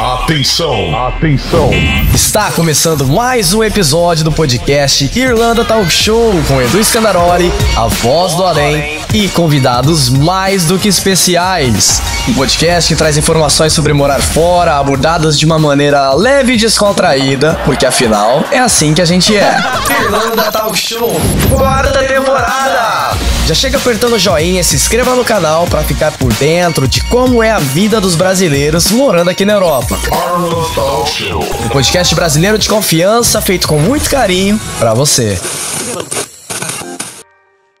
Atenção, atenção. Está começando mais um episódio do podcast Irlanda Talk Show com Edu Scandaroli, a voz do além e convidados mais do que especiais. Um podcast que traz informações sobre morar fora, abordadas de uma maneira leve e descontraída, porque afinal é assim que a gente é. Irlanda Talk Show, quarta temporada. Já chega apertando o joinha, se inscreva no canal para ficar por dentro de como é a vida dos brasileiros morando aqui na Europa. Um podcast brasileiro de confiança feito com muito carinho para você.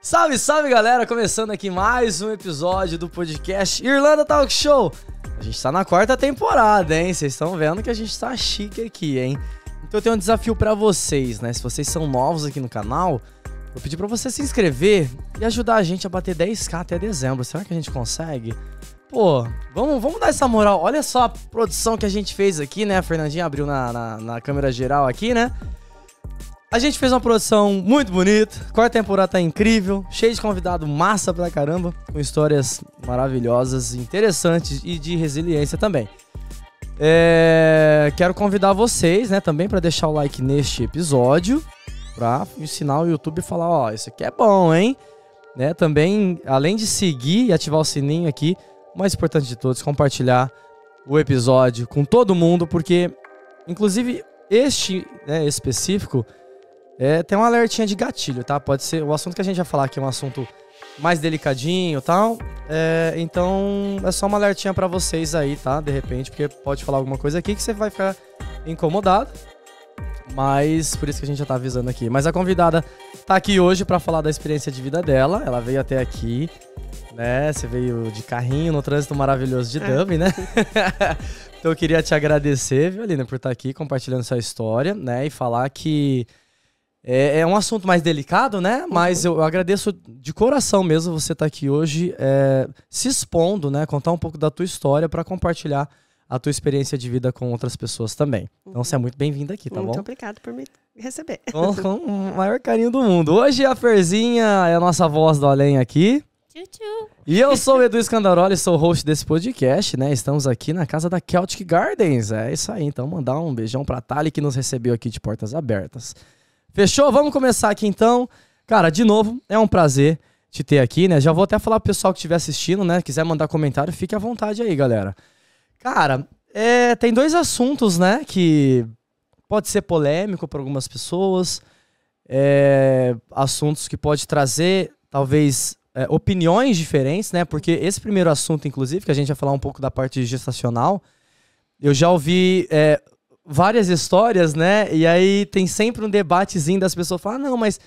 Salve, salve galera! Começando aqui mais um episódio do podcast Irlanda Talk Show. A gente tá na quarta temporada, hein? Vocês estão vendo que a gente tá chique aqui, hein? Então eu tenho um desafio para vocês, né? Se vocês são novos aqui no canal, Vou pedir para você se inscrever e ajudar a gente a bater 10k até dezembro. Será que a gente consegue? Pô, vamos, vamos dar essa moral. Olha só a produção que a gente fez aqui, né? A Fernandinha abriu na, na, na câmera geral aqui, né? A gente fez uma produção muito bonita. A quarta temporada tá incrível, cheio de convidado massa pra caramba, com histórias maravilhosas, interessantes e de resiliência também. É... Quero convidar vocês, né, também para deixar o like neste episódio para ensinar o YouTube e falar, ó, isso aqui é bom, hein? Né? Também, além de seguir e ativar o sininho aqui, o mais importante de todos, compartilhar o episódio com todo mundo, porque, inclusive, este né, específico é, tem uma alertinha de gatilho, tá? Pode ser o assunto que a gente vai falar aqui é um assunto mais delicadinho, tal. É, então é só uma alertinha para vocês aí, tá? De repente, porque pode falar alguma coisa aqui que você vai ficar incomodado. Mas por isso que a gente já tá avisando aqui. Mas a convidada tá aqui hoje para falar da experiência de vida dela. Ela veio até aqui, né? Você veio de carrinho no trânsito maravilhoso de é. Dublin, né? então eu queria te agradecer, Violina, por estar tá aqui compartilhando sua história, né? E falar que é, é um assunto mais delicado, né? Mas uhum. eu, eu agradeço de coração mesmo você estar tá aqui hoje, é, se expondo, né? Contar um pouco da tua história para compartilhar a tua experiência de vida com outras pessoas também. Então você é uhum. muito bem-vinda aqui, tá muito bom? Muito obrigado por me receber. Com, com, o maior carinho do mundo. Hoje a Ferzinha é a nossa voz do além aqui. Tchau. E eu sou o Edu Scandaroli, sou o host desse podcast, né? Estamos aqui na casa da Celtic Gardens. É isso aí, então mandar um beijão pra Tali que nos recebeu aqui de portas abertas. Fechou? Vamos começar aqui então. Cara, de novo, é um prazer te ter aqui, né? Já vou até falar pro pessoal que estiver assistindo, né? Quiser mandar comentário, fique à vontade aí, galera. Cara, é, tem dois assuntos, né, que pode ser polêmico para algumas pessoas, é, assuntos que pode trazer, talvez, é, opiniões diferentes, né? Porque esse primeiro assunto, inclusive, que a gente vai falar um pouco da parte gestacional, eu já ouvi é, várias histórias, né? E aí tem sempre um debatezinho das pessoas falando, ah, não, mas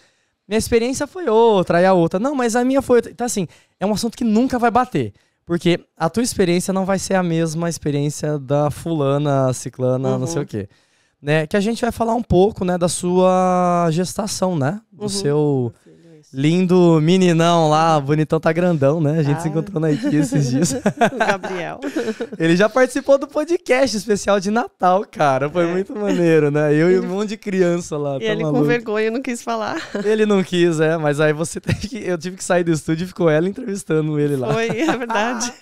minha experiência foi outra, e a outra, não, mas a minha foi outra. Então, assim, é um assunto que nunca vai bater. Porque a tua experiência não vai ser a mesma experiência da fulana, ciclana, uhum. não sei uhum. o quê. Né? Que a gente vai falar um pouco, né, da sua gestação, né? Do uhum. seu lindo meninão lá, bonitão tá grandão, né? A gente ah. se encontrou na IQ esses dias. o Gabriel. Ele já participou do podcast especial de Natal, cara. Foi é. muito maneiro, né? Eu ele... e um monte de criança lá. Tá e tá ele maluco. com vergonha não quis falar. Ele não quis, é, mas aí você teve que. Eu tive que sair do estúdio e ficou ela entrevistando ele lá. Foi, é verdade.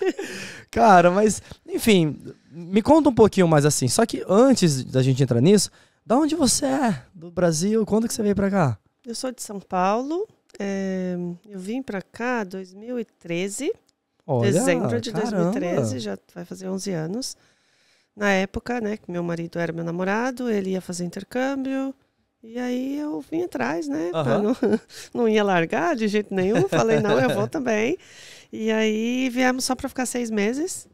cara, mas, enfim, me conta um pouquinho mais assim. Só que antes da gente entrar nisso, da onde você é? Do Brasil? Quando que você veio pra cá? Eu sou de São Paulo, é, eu vim para cá 2013. Olha, dezembro de caramba. 2013, já vai fazer 11 anos. Na época, né, que meu marido era meu namorado, ele ia fazer intercâmbio. E aí eu vim atrás, né? Uhum. Não, não ia largar de jeito nenhum. Falei, não, eu vou também. E aí viemos só para ficar seis meses.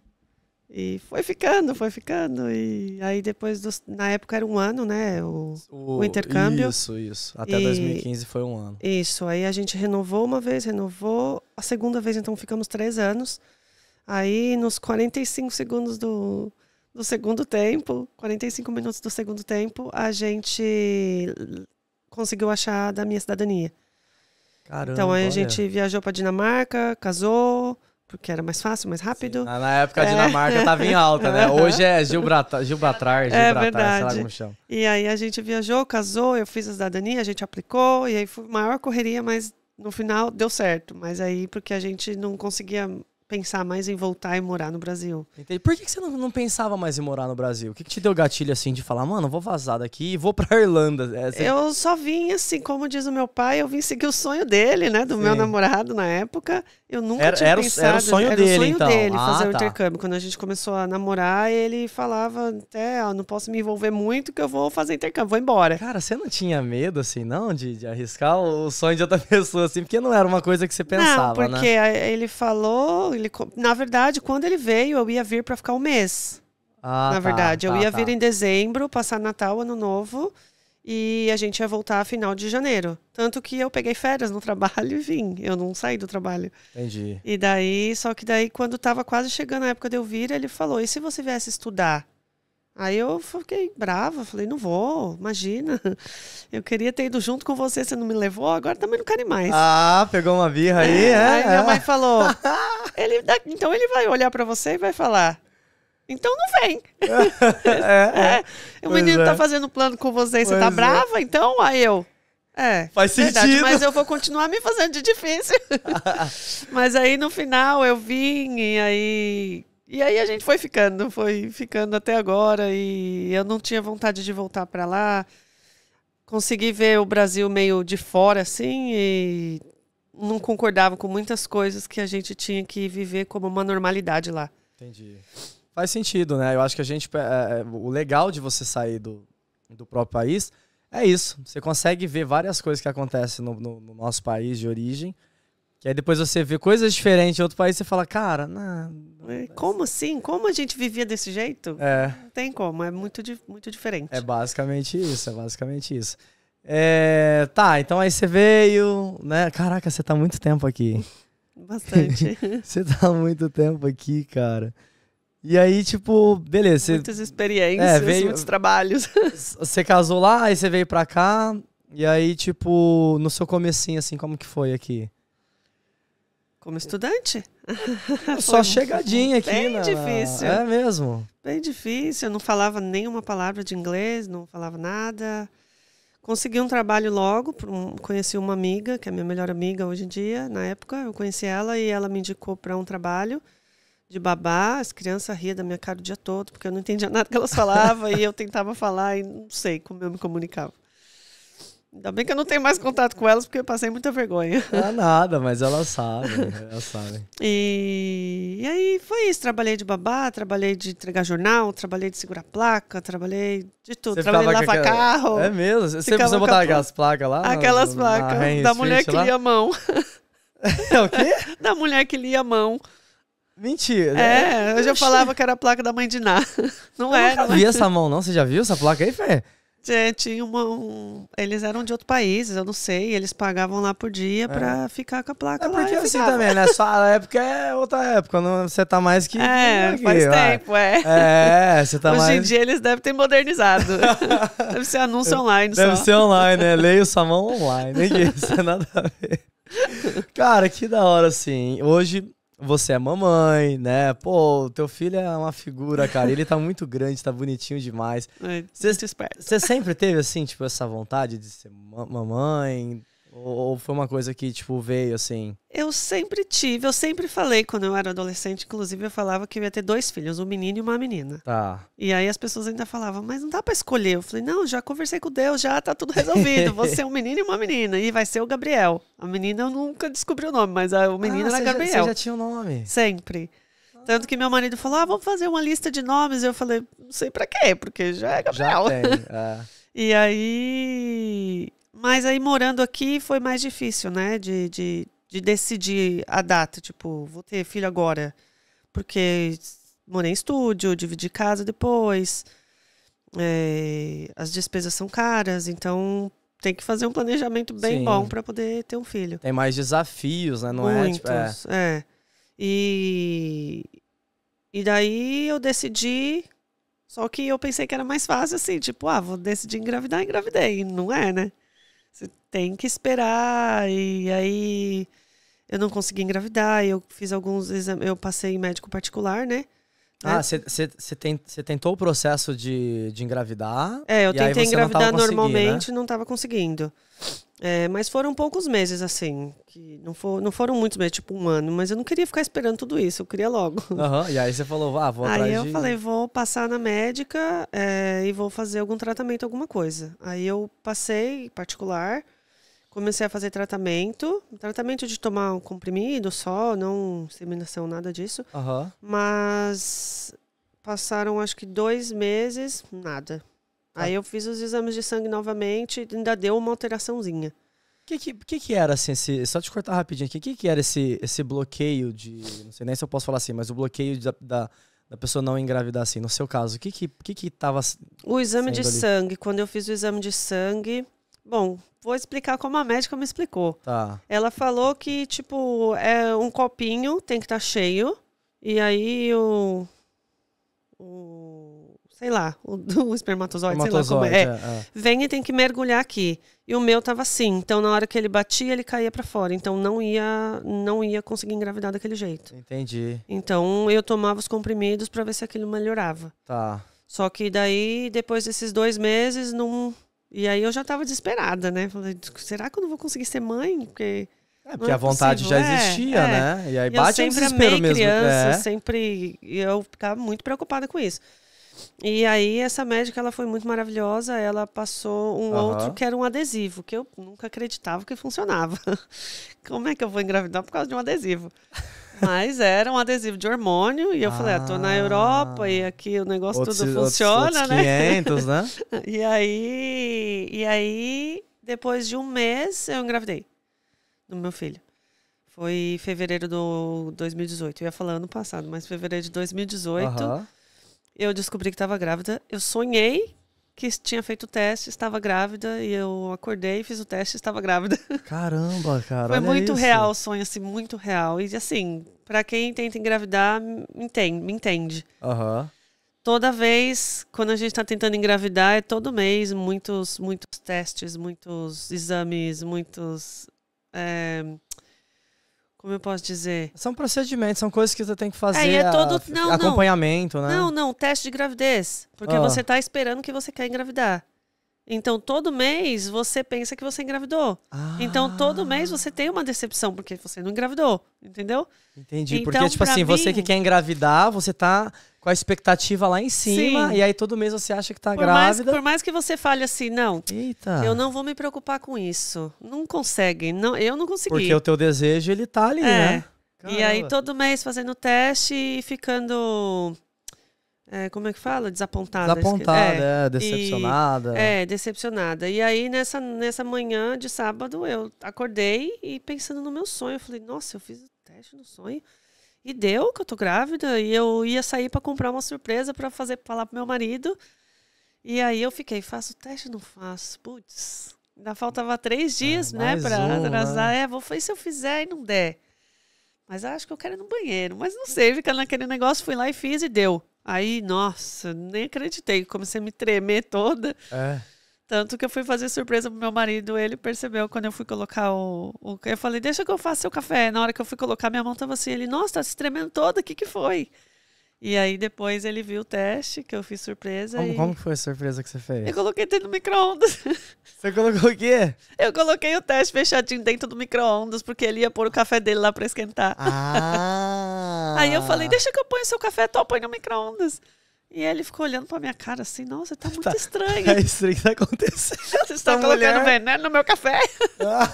E foi ficando, foi ficando. E aí depois, na época era um ano, né? O, o, o intercâmbio. Isso, isso. Até e, 2015 foi um ano. Isso. Aí a gente renovou uma vez, renovou. A segunda vez, então, ficamos três anos. Aí, nos 45 segundos do, do segundo tempo, 45 minutos do segundo tempo, a gente conseguiu achar da minha cidadania. Caramba, então, aí olha. a gente viajou para Dinamarca, casou porque era mais fácil, mais rápido. Sim, na época a é. Dinamarca é. tava em alta, né? Hoje é Gibraltar, Gibraltar, Gibraltar, é verdade. sei lá como chama. E aí a gente viajou, casou, eu fiz a cidadania, a gente aplicou, e aí foi maior correria, mas no final deu certo. Mas aí, porque a gente não conseguia pensar mais em voltar e morar no Brasil. Entendi. Por que, que você não, não, pensava mais em morar no Brasil? O que, que, te deu gatilho assim de falar, mano, vou vazar daqui e vou pra Irlanda? É, você... Eu só vim, assim, como diz o meu pai, eu vim seguir o sonho dele, né? Do Sim. meu namorado na época. Eu nunca era, tinha era, pensado. Era o sonho era dele, o sonho então. dele ah, fazer tá. o intercâmbio. Quando a gente começou a namorar, ele falava até, ó, ah, não posso me envolver muito que eu vou fazer intercâmbio, vou embora. Cara, você não tinha medo, assim, não, de, de arriscar o sonho de outra pessoa, assim, porque não era uma coisa que você pensava, não, porque né? Porque eh, ele falou, ele, na verdade, quando ele veio, eu ia vir para ficar um mês. Ah, na tá, verdade, tá, tá, eu ia tá. vir em dezembro, passar Natal, Ano Novo, e a gente ia voltar a final de janeiro. Tanto que eu peguei férias no trabalho e vim. Eu não saí do trabalho. Entendi. E daí, só que daí, quando estava quase chegando a época de eu vir, ele falou: e se você viesse estudar? Aí eu fiquei brava, falei, não vou, imagina. Eu queria ter ido junto com você, você não me levou, agora também não quero ir mais. Ah, pegou uma birra aí, é. é aí minha é. mãe falou, ele, então ele vai olhar para você e vai falar, então não vem. É, é, é. O menino tá é. fazendo plano com você você tá pois tá brava, então? Aí eu... É, faz verdade, sentido. Mas eu vou continuar me fazendo de difícil. mas aí no final eu vim e aí e aí a gente foi ficando, foi ficando até agora e eu não tinha vontade de voltar para lá. Consegui ver o Brasil meio de fora assim e não concordava com muitas coisas que a gente tinha que viver como uma normalidade lá. Entendi. Faz sentido, né? Eu acho que a gente é, é o legal de você sair do, do próprio país é isso. Você consegue ver várias coisas que acontecem no, no, no nosso país de origem que aí depois você vê coisas diferentes em outro país e você fala, cara, não, não é, como assim? Como a gente vivia desse jeito? É. Não tem como, é muito, muito diferente. É basicamente isso, é basicamente isso. É, tá, então aí você veio, né? Caraca, você tá muito tempo aqui. Bastante. você tá muito tempo aqui, cara. E aí, tipo, beleza. Muitas experiências, é, veio, muitos trabalhos. Você casou lá, aí você veio pra cá. E aí, tipo, no seu comecinho, assim, como que foi aqui? Como estudante? Só chegadinha aqui. Bem na... difícil. É mesmo? Bem difícil. Eu não falava nenhuma palavra de inglês, não falava nada. Consegui um trabalho logo. Conheci uma amiga, que é minha melhor amiga hoje em dia. Na época, eu conheci ela e ela me indicou para um trabalho de babá. As crianças riam da minha cara o dia todo, porque eu não entendia nada que elas falavam e eu tentava falar e não sei como eu me comunicava. Ainda bem que eu não tenho mais contato com elas, porque eu passei muita vergonha. Ah, nada, mas elas sabem, né? elas sabem. E, e aí foi isso, trabalhei de babá, trabalhei de entregar jornal, trabalhei de segurar placa, trabalhei de tudo. Você trabalhei de lavar aquela... carro. É mesmo? Você precisa botar aquelas placas lá? Aquelas na, placas, na da mulher que lá? lia a mão. É o quê? Da mulher que lia a mão. Mentira. É, eu já falava que era a placa da mãe de Ná. Não eu era. É, eu não vi é. essa mão, não. Você já viu essa placa aí, Fê? É, tinha uma, um... Eles eram de outro país, eu não sei. Eles pagavam lá por dia é. pra ficar com a placa é lá. porque assim ficava. também, né? Só a época é outra época. Não, você tá mais que. É, aqui, faz tempo, é. É, você tá Hoje mais. Hoje em dia eles devem ter modernizado. Deve ser anúncio online Deve só. ser online, né? Leio sua mão online. Isso é nada a ver. Cara, que da hora, assim. Hoje você é mamãe, né? Pô, teu filho é uma figura, cara. Ele tá muito grande, tá bonitinho demais. Você é, sempre teve, assim, tipo, essa vontade de ser mamãe? Ou foi uma coisa que, tipo, veio assim? Eu sempre tive, eu sempre falei quando eu era adolescente, inclusive eu falava que eu ia ter dois filhos, um menino e uma menina. Tá. E aí as pessoas ainda falavam, mas não dá para escolher. Eu falei, não, já conversei com Deus, já tá tudo resolvido. Você ser é um menino e uma menina. E vai ser o Gabriel. A menina eu nunca descobri o nome, mas a, o menino ah, era Gabriel. Já, você já tinha o um nome? Sempre. Tanto que meu marido falou, ah, vamos fazer uma lista de nomes. Eu falei, não sei pra quê, porque já é Gabriel. Já tem, é. E aí mas aí morando aqui foi mais difícil, né? De, de, de decidir a data. Tipo, vou ter filho agora. Porque morei em estúdio, dividi casa depois. É, as despesas são caras, então tem que fazer um planejamento bem Sim. bom para poder ter um filho. Tem mais desafios, né? Não Muitos, é, tipo, é... é. E e daí eu decidi, só que eu pensei que era mais fácil assim, tipo, ah, vou decidir engravidar, engravidei, não é, né? tem que esperar. E aí eu não consegui engravidar, eu fiz alguns exames, eu passei em médico particular, né? Ah, você é. tentou o processo de, de engravidar? É, eu tentei engravidar né? não normalmente, né? não estava conseguindo. É, mas foram poucos meses, assim. que não, for, não foram muitos meses, tipo um ano. Mas eu não queria ficar esperando tudo isso, eu queria logo. Uhum, e aí você falou, ah, vou atrás Aí eu de... falei, vou passar na médica é, e vou fazer algum tratamento, alguma coisa. Aí eu passei particular comecei a fazer tratamento. Tratamento de tomar um comprimido só, não inseminação, nada disso. Uhum. Mas passaram acho que dois meses, nada. Ah. Aí eu fiz os exames de sangue novamente e ainda deu uma alteraçãozinha. O que, que, que, era assim, esse, só te cortar rapidinho aqui, o que, que era esse, esse bloqueio de, não sei nem se eu posso falar assim, mas o bloqueio da, da, da pessoa não engravidar assim, no seu caso, o que que, que, que tava O exame de ali? sangue, quando eu fiz o exame de sangue, Bom, vou explicar como a médica me explicou. Tá. Ela falou que, tipo, é um copinho tem que estar tá cheio. E aí o. o sei lá, o, o espermatozoide, espermatozoide sei lá como é. é. é, é. Vem e tem que mergulhar aqui. E o meu tava assim. Então, na hora que ele batia, ele caía para fora. Então, não ia, não ia conseguir engravidar daquele jeito. Entendi. Então, eu tomava os comprimidos para ver se aquilo melhorava. Tá. Só que daí, depois desses dois meses, não e aí eu já estava desesperada, né? Falei, será que eu não vou conseguir ser mãe? Porque. É, porque é a vontade possível. já é, existia, é, né? É. E aí bate eu sempre um desespero amei mesmo. é. sempre. Eu ficava muito preocupada com isso. E aí essa médica ela foi muito maravilhosa, ela passou um uhum. outro que era um adesivo, que eu nunca acreditava que funcionava. Como é que eu vou engravidar por causa de um adesivo? Mas era um adesivo de hormônio e eu ah, falei, ah, tô na Europa e ah. aqui o negócio outros, tudo funciona, outros, outros 500, né? né? e aí, e aí depois de um mês eu engravidei do meu filho. Foi em fevereiro do 2018. Eu ia falar ano passado, mas fevereiro de 2018 eu descobri que estava grávida. Eu sonhei que tinha feito o teste, estava grávida, e eu acordei, fiz o teste estava grávida. Caramba, cara. Foi muito isso. real o sonho, assim, muito real. E assim, para quem tenta engravidar, entende, me entende. Uhum. Toda vez, quando a gente está tentando engravidar, é todo mês muitos, muitos testes, muitos exames, muitos. É como eu posso dizer? São procedimentos, são coisas que você tem que fazer. É, é todo. A, não, acompanhamento, não. né? Não, não, teste de gravidez. Porque ah. você está esperando que você quer engravidar. Então, todo mês você pensa que você engravidou. Ah. Então, todo ah. mês você tem uma decepção, porque você não engravidou, entendeu? Entendi. Então, porque, tipo assim, mim... você que quer engravidar, você tá com a expectativa lá em cima, Sim. e aí todo mês você acha que tá por grávida. Mais, por mais que você fale assim, não, Eita. eu não vou me preocupar com isso. Não consegue, não, eu não consegui. Porque o teu desejo, ele tá ali, é. né? Caramba. E aí todo mês fazendo teste e ficando... É, como é que fala? Desapontada. Desapontada, é, é decepcionada. E, é, decepcionada. E aí, nessa, nessa manhã de sábado, eu acordei e pensando no meu sonho. Eu falei, nossa, eu fiz o teste no sonho. E deu que eu tô grávida e eu ia sair para comprar uma surpresa para fazer falar pro meu marido. E aí eu fiquei, faço teste não faço? Putz, ainda faltava três ah, dias, né, para né? atrasar. Né? É, vou fazer se eu fizer e não der. Mas acho que eu quero ir no banheiro, mas não sei, fica naquele negócio, fui lá e fiz e deu. Aí, nossa, nem acreditei, comecei a me tremer toda. É. Tanto que eu fui fazer surpresa pro meu marido, ele percebeu quando eu fui colocar o, o. Eu falei, deixa que eu faça seu café. Na hora que eu fui colocar, minha mão tava assim, ele, nossa, tá se tremendo toda, o que que foi? E aí depois ele viu o teste que eu fiz surpresa. Como, e... como foi a surpresa que você fez? Eu coloquei dentro do micro-ondas. Você colocou o quê? Eu coloquei o teste fechadinho dentro do micro-ondas, porque ele ia pôr o café dele lá pra esquentar. Ah! aí eu falei, deixa que eu ponho seu café, tô, põe no micro-ondas. E ele ficou olhando pra minha cara assim, nossa, tá, tá muito tá, estranho. É estranho que tá acontecendo. Você está colocando mulher... veneno no meu café. Ah.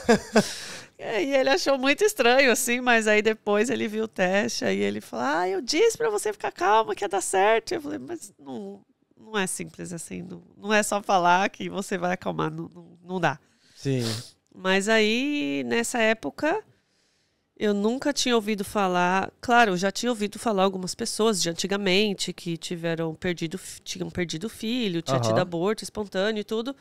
e ele achou muito estranho, assim, mas aí depois ele viu o teste, aí ele falou, ah, eu disse pra você ficar calma que ia dar certo. Eu falei, mas não, não é simples assim, não, não é só falar que você vai acalmar, não, não, não dá. Sim. Mas aí, nessa época, eu nunca tinha ouvido falar. Claro, eu já tinha ouvido falar algumas pessoas de antigamente que tiveram perdido, tinham perdido filho, tinha uhum. tido aborto espontâneo e tudo,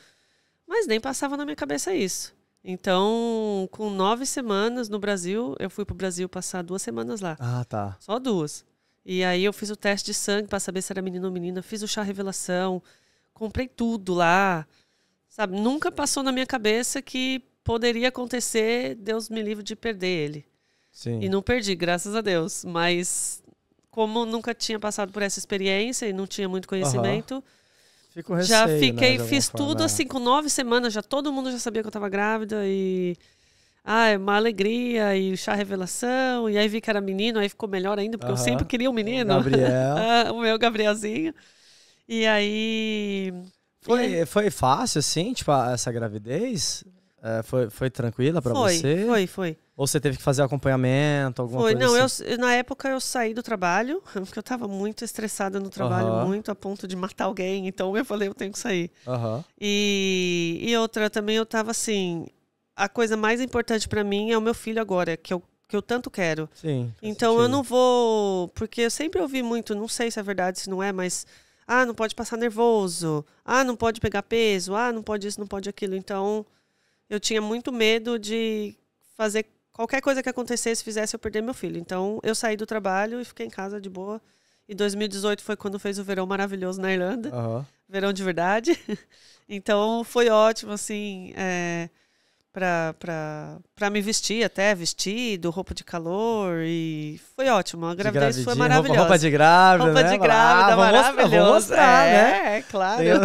mas nem passava na minha cabeça isso. Então, com nove semanas no Brasil, eu fui pro Brasil passar duas semanas lá. Ah, tá. Só duas. E aí eu fiz o teste de sangue para saber se era menino ou menina, fiz o chá revelação, comprei tudo lá. Sabe, nunca passou na minha cabeça que poderia acontecer, Deus me livre de perder ele. Sim. E não perdi, graças a Deus. Mas como nunca tinha passado por essa experiência e não tinha muito conhecimento, uhum. Fico receio, já né, fiquei, né, fiz tudo é. assim com nove semanas, já todo mundo já sabia que eu estava grávida e ah, é uma alegria e chá revelação e aí vi que era menino, aí ficou melhor ainda porque uhum. eu sempre queria um menino, ah, o meu Gabrielzinho. E aí foi, e aí... foi fácil assim, tipo essa gravidez? É, foi, foi tranquila para você? Foi, foi. Ou você teve que fazer acompanhamento, alguma Foi, coisa não, assim? eu, na época eu saí do trabalho, porque eu estava muito estressada no trabalho, muito a ponto de matar alguém, então eu falei, eu tenho que sair. E, e outra, também eu estava assim, a coisa mais importante para mim é o meu filho agora, que eu que eu tanto quero. Sim. Então sentido. eu não vou, porque eu sempre ouvi muito, não sei se é verdade, se não é, mas ah, não pode passar nervoso. Ah, não pode pegar peso. Ah, não pode isso, não pode aquilo. Então eu tinha muito medo de fazer qualquer coisa que acontecesse, fizesse eu perder meu filho. Então, eu saí do trabalho e fiquei em casa de boa. E 2018 foi quando fez o verão maravilhoso na Irlanda. Uhum. Verão de verdade. então, foi ótimo, assim, é, para me vestir até, vestido, roupa de calor. E foi ótimo. A gravidez foi maravilhosa. Roupa, de grávida, Roupa né? de grávida, ah, maravilhosa. é, né? é, é claro. Eu...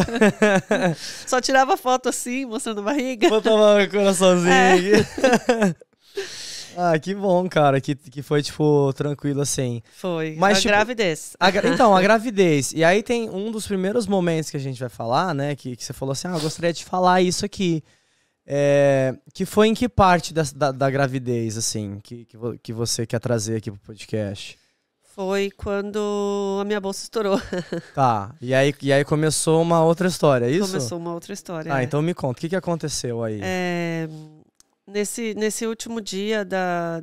Só tirava foto assim, mostrando barriga. Botava meu coraçãozinho. É. Ah, que bom, cara, que, que foi, tipo, tranquilo assim. Foi, Mas, a tipo, gravidez. A, então, a gravidez. E aí tem um dos primeiros momentos que a gente vai falar, né, que, que você falou assim, ah, eu gostaria de falar isso aqui. É, que foi em que parte da, da, da gravidez, assim, que, que, que você quer trazer aqui pro podcast? Foi quando a minha bolsa estourou. Tá. E aí, e aí começou uma outra história, é isso? Começou uma outra história. Ah, é. então me conta, o que, que aconteceu aí? É, nesse, nesse último dia da,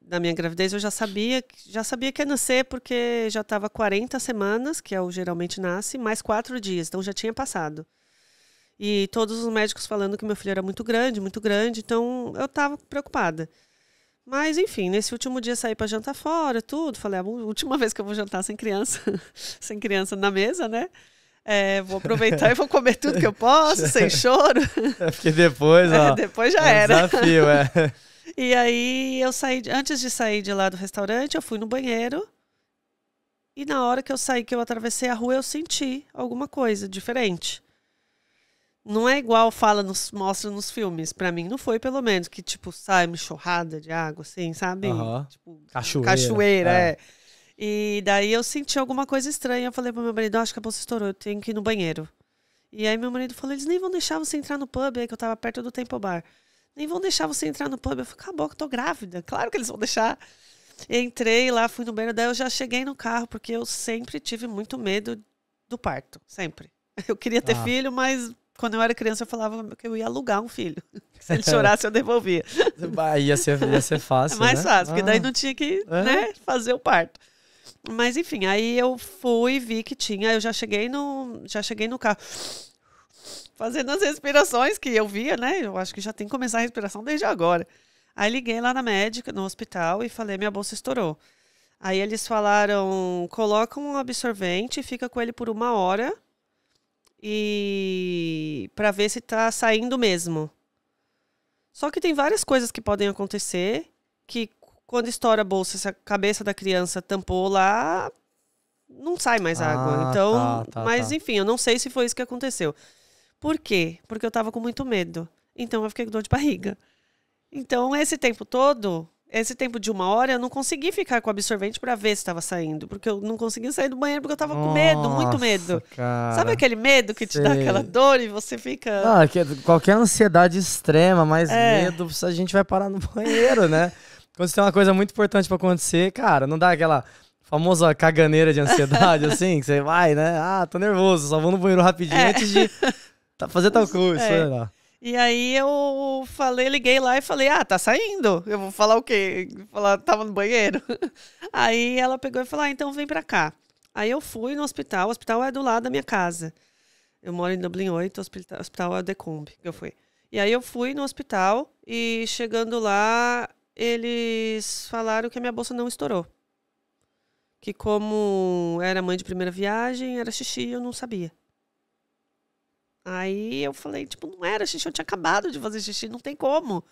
da minha gravidez, eu já sabia, já sabia que ia nascer, porque já estava 40 semanas, que é o geralmente nasce, mais quatro dias, então já tinha passado. E todos os médicos falando que meu filho era muito grande, muito grande, então eu estava preocupada. Mas, enfim, nesse último dia saí para jantar fora, tudo. Falei, a ah, última vez que eu vou jantar sem criança, sem criança na mesa, né? É, vou aproveitar e vou comer tudo que eu posso, sem choro. É porque depois, é, ó, é, depois já é era. Desafio, é. E aí eu saí, antes de sair de lá do restaurante, eu fui no banheiro. E na hora que eu saí, que eu atravessei a rua, eu senti alguma coisa diferente. Não é igual fala nos, mostra nos filmes. Para mim não foi, pelo menos, que tipo sai uma chorrada de água, assim, sabe? Uhum. Tipo, cachoeira. Cachoeira, é. é. E daí eu senti alguma coisa estranha. Eu falei pro meu marido, acho que a bolsa estourou, eu tenho que ir no banheiro. E aí meu marido falou, eles nem vão deixar você entrar no pub, aí é que eu tava perto do Tempo Bar. Nem vão deixar você entrar no pub. Eu falei, acabou que eu tô grávida. Claro que eles vão deixar. Entrei lá, fui no banheiro, daí eu já cheguei no carro, porque eu sempre tive muito medo do parto. Sempre. Eu queria ter ah. filho, mas quando eu era criança, eu falava que eu ia alugar um filho. Se ele chorasse, eu devolvia. Bah, ia, ser, ia ser fácil. É mais né? fácil, ah. porque daí ah. não tinha que é. né, fazer o parto. Mas enfim, aí eu fui, vi que tinha, eu já cheguei no, já cheguei no carro fazendo as respirações que eu via, né? Eu acho que já tem que começar a respiração desde agora. Aí liguei lá na médica, no hospital e falei, minha bolsa estourou. Aí eles falaram, coloca um absorvente, fica com ele por uma hora e para ver se tá saindo mesmo. Só que tem várias coisas que podem acontecer que quando estoura a bolsa, se a cabeça da criança tampou lá, não sai mais ah, água. Tá, então, tá, tá, mas tá. enfim, eu não sei se foi isso que aconteceu. Por quê? Porque eu tava com muito medo. Então eu fiquei com dor de barriga. Então, esse tempo todo, esse tempo de uma hora, eu não consegui ficar com o absorvente para ver se estava saindo. Porque eu não conseguia sair do banheiro porque eu tava Nossa, com medo, muito medo. Cara, Sabe aquele medo que te dá aquela dor e você fica. Ah, é qualquer ansiedade extrema, mais é. medo, a gente vai parar no banheiro, né? quando você tem uma coisa muito importante para acontecer, cara, não dá aquela famosa caganeira de ansiedade, assim, que você vai, né? Ah, tô nervoso, só vou no banheiro rapidinho é. antes de tá, fazer tal é. coisa. É. E aí eu falei, liguei lá e falei, ah, tá saindo. Eu vou falar o quê? Falar, tava no banheiro. Aí ela pegou e falou, ah, então vem pra cá. Aí eu fui no hospital, o hospital é do lado da minha casa. Eu moro em Dublin 8, o hospital, hospital é o Decombe, que eu fui. E aí eu fui no hospital e chegando lá, eles falaram que a minha bolsa não estourou. Que como era mãe de primeira viagem, era xixi eu não sabia. Aí eu falei, tipo, não era xixi, eu tinha acabado de fazer xixi, não tem como.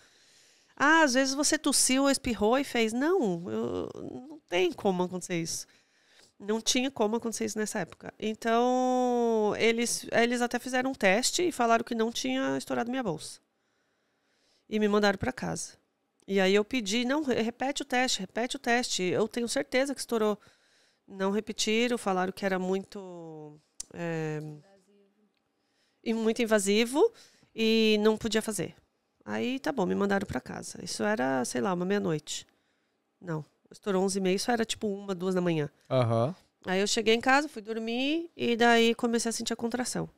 Ah, às vezes você tossiu, espirrou e fez. Não, eu, não tem como acontecer isso. Não tinha como acontecer isso nessa época. Então, eles, eles até fizeram um teste e falaram que não tinha estourado minha bolsa. E me mandaram para casa. E aí eu pedi, não, repete o teste, repete o teste. Eu tenho certeza que estourou. Não repetiram, falaram que era muito. É, e muito invasivo e não podia fazer. Aí tá bom, me mandaram para casa. Isso era, sei lá, uma meia-noite. Não, estourou 11 e meia, isso era tipo uma, duas da manhã. Uhum. Aí eu cheguei em casa, fui dormir e daí comecei a sentir a contração.